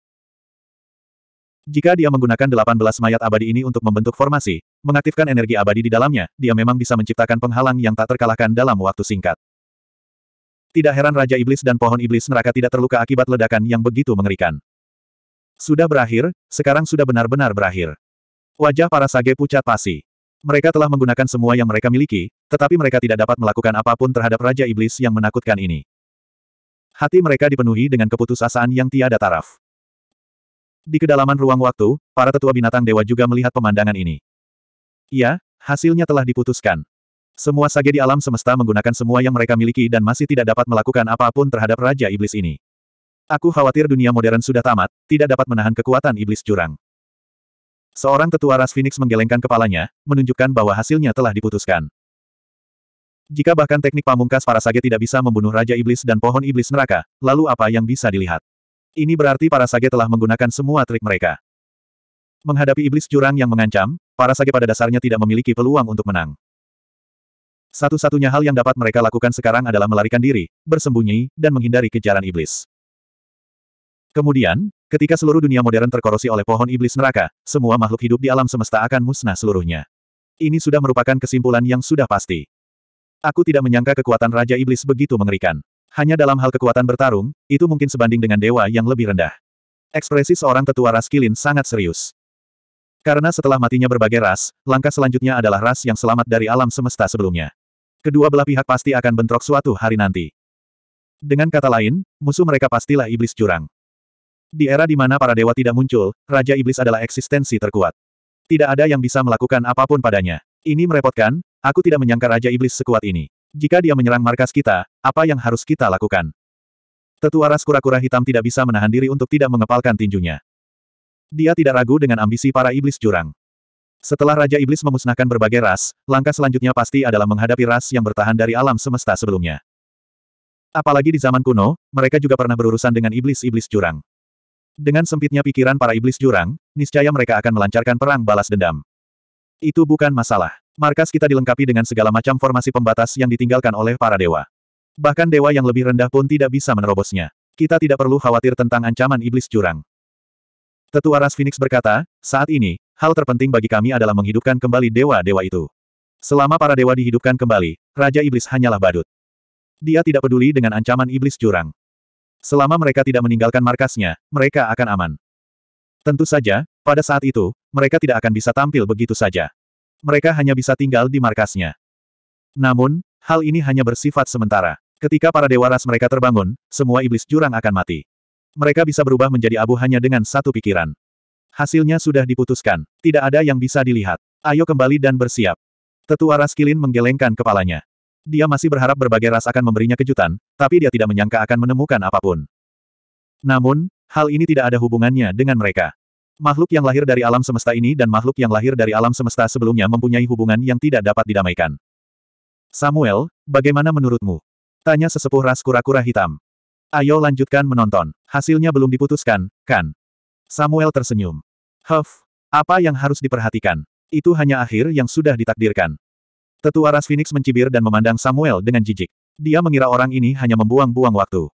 Jika dia menggunakan 18 mayat abadi ini untuk membentuk formasi, mengaktifkan energi abadi di dalamnya, dia memang bisa menciptakan penghalang yang tak terkalahkan dalam waktu singkat. Tidak heran Raja Iblis dan pohon iblis neraka tidak terluka akibat ledakan yang begitu mengerikan. Sudah berakhir, sekarang sudah benar-benar berakhir. Wajah para sage pucat pasi. Mereka telah menggunakan semua yang mereka miliki, tetapi mereka tidak dapat melakukan apapun terhadap Raja Iblis yang menakutkan ini. Hati mereka dipenuhi dengan keputusasaan yang tiada taraf. Di kedalaman ruang waktu, para tetua binatang dewa juga melihat pemandangan ini. Ya, hasilnya telah diputuskan. Semua sage di alam semesta menggunakan semua yang mereka miliki dan masih tidak dapat melakukan apapun terhadap Raja Iblis ini. Aku khawatir dunia modern sudah tamat, tidak dapat menahan kekuatan iblis jurang. Seorang tetua ras Phoenix menggelengkan kepalanya, menunjukkan bahwa hasilnya telah diputuskan. Jika bahkan teknik pamungkas para sage tidak bisa membunuh Raja Iblis dan pohon Iblis neraka, lalu apa yang bisa dilihat? Ini berarti para sage telah menggunakan semua trik mereka. Menghadapi Iblis jurang yang mengancam, para sage pada dasarnya tidak memiliki peluang untuk menang. Satu-satunya hal yang dapat mereka lakukan sekarang adalah melarikan diri, bersembunyi, dan menghindari kejaran Iblis. Kemudian, Ketika seluruh dunia modern terkorosi oleh pohon iblis neraka, semua makhluk hidup di alam semesta akan musnah seluruhnya. Ini sudah merupakan kesimpulan yang sudah pasti. Aku tidak menyangka kekuatan Raja Iblis begitu mengerikan. Hanya dalam hal kekuatan bertarung, itu mungkin sebanding dengan dewa yang lebih rendah. Ekspresi seorang tetua ras Kilin sangat serius. Karena setelah matinya berbagai ras, langkah selanjutnya adalah ras yang selamat dari alam semesta sebelumnya. Kedua belah pihak pasti akan bentrok suatu hari nanti. Dengan kata lain, musuh mereka pastilah iblis curang. Di era di mana para dewa tidak muncul, Raja Iblis adalah eksistensi terkuat. Tidak ada yang bisa melakukan apapun padanya. Ini merepotkan, aku tidak menyangka Raja Iblis sekuat ini. Jika dia menyerang markas kita, apa yang harus kita lakukan? Tetua ras kura-kura hitam tidak bisa menahan diri untuk tidak mengepalkan tinjunya. Dia tidak ragu dengan ambisi para iblis jurang. Setelah Raja Iblis memusnahkan berbagai ras, langkah selanjutnya pasti adalah menghadapi ras yang bertahan dari alam semesta sebelumnya. Apalagi di zaman kuno, mereka juga pernah berurusan dengan iblis-iblis jurang. Dengan sempitnya pikiran para iblis jurang, niscaya mereka akan melancarkan perang balas dendam. Itu bukan masalah. Markas kita dilengkapi dengan segala macam formasi pembatas yang ditinggalkan oleh para dewa. Bahkan dewa yang lebih rendah pun tidak bisa menerobosnya. Kita tidak perlu khawatir tentang ancaman iblis jurang. Tetua ras Phoenix berkata, saat ini, hal terpenting bagi kami adalah menghidupkan kembali dewa-dewa itu. Selama para dewa dihidupkan kembali, Raja Iblis hanyalah badut. Dia tidak peduli dengan ancaman iblis jurang. Selama mereka tidak meninggalkan markasnya, mereka akan aman. Tentu saja, pada saat itu, mereka tidak akan bisa tampil begitu saja. Mereka hanya bisa tinggal di markasnya. Namun, hal ini hanya bersifat sementara. Ketika para dewa ras mereka terbangun, semua iblis jurang akan mati. Mereka bisa berubah menjadi abu hanya dengan satu pikiran. Hasilnya sudah diputuskan. Tidak ada yang bisa dilihat. Ayo kembali dan bersiap. Tetua Raskilin menggelengkan kepalanya. Dia masih berharap berbagai ras akan memberinya kejutan, tapi dia tidak menyangka akan menemukan apapun. Namun, hal ini tidak ada hubungannya dengan mereka. Makhluk yang lahir dari alam semesta ini dan makhluk yang lahir dari alam semesta sebelumnya mempunyai hubungan yang tidak dapat didamaikan. Samuel, bagaimana menurutmu? Tanya sesepuh ras kura-kura hitam. Ayo lanjutkan menonton. Hasilnya belum diputuskan, kan? Samuel tersenyum. Huff, apa yang harus diperhatikan? Itu hanya akhir yang sudah ditakdirkan. Tetua Ras Phoenix mencibir dan memandang Samuel dengan jijik. Dia mengira orang ini hanya membuang-buang waktu.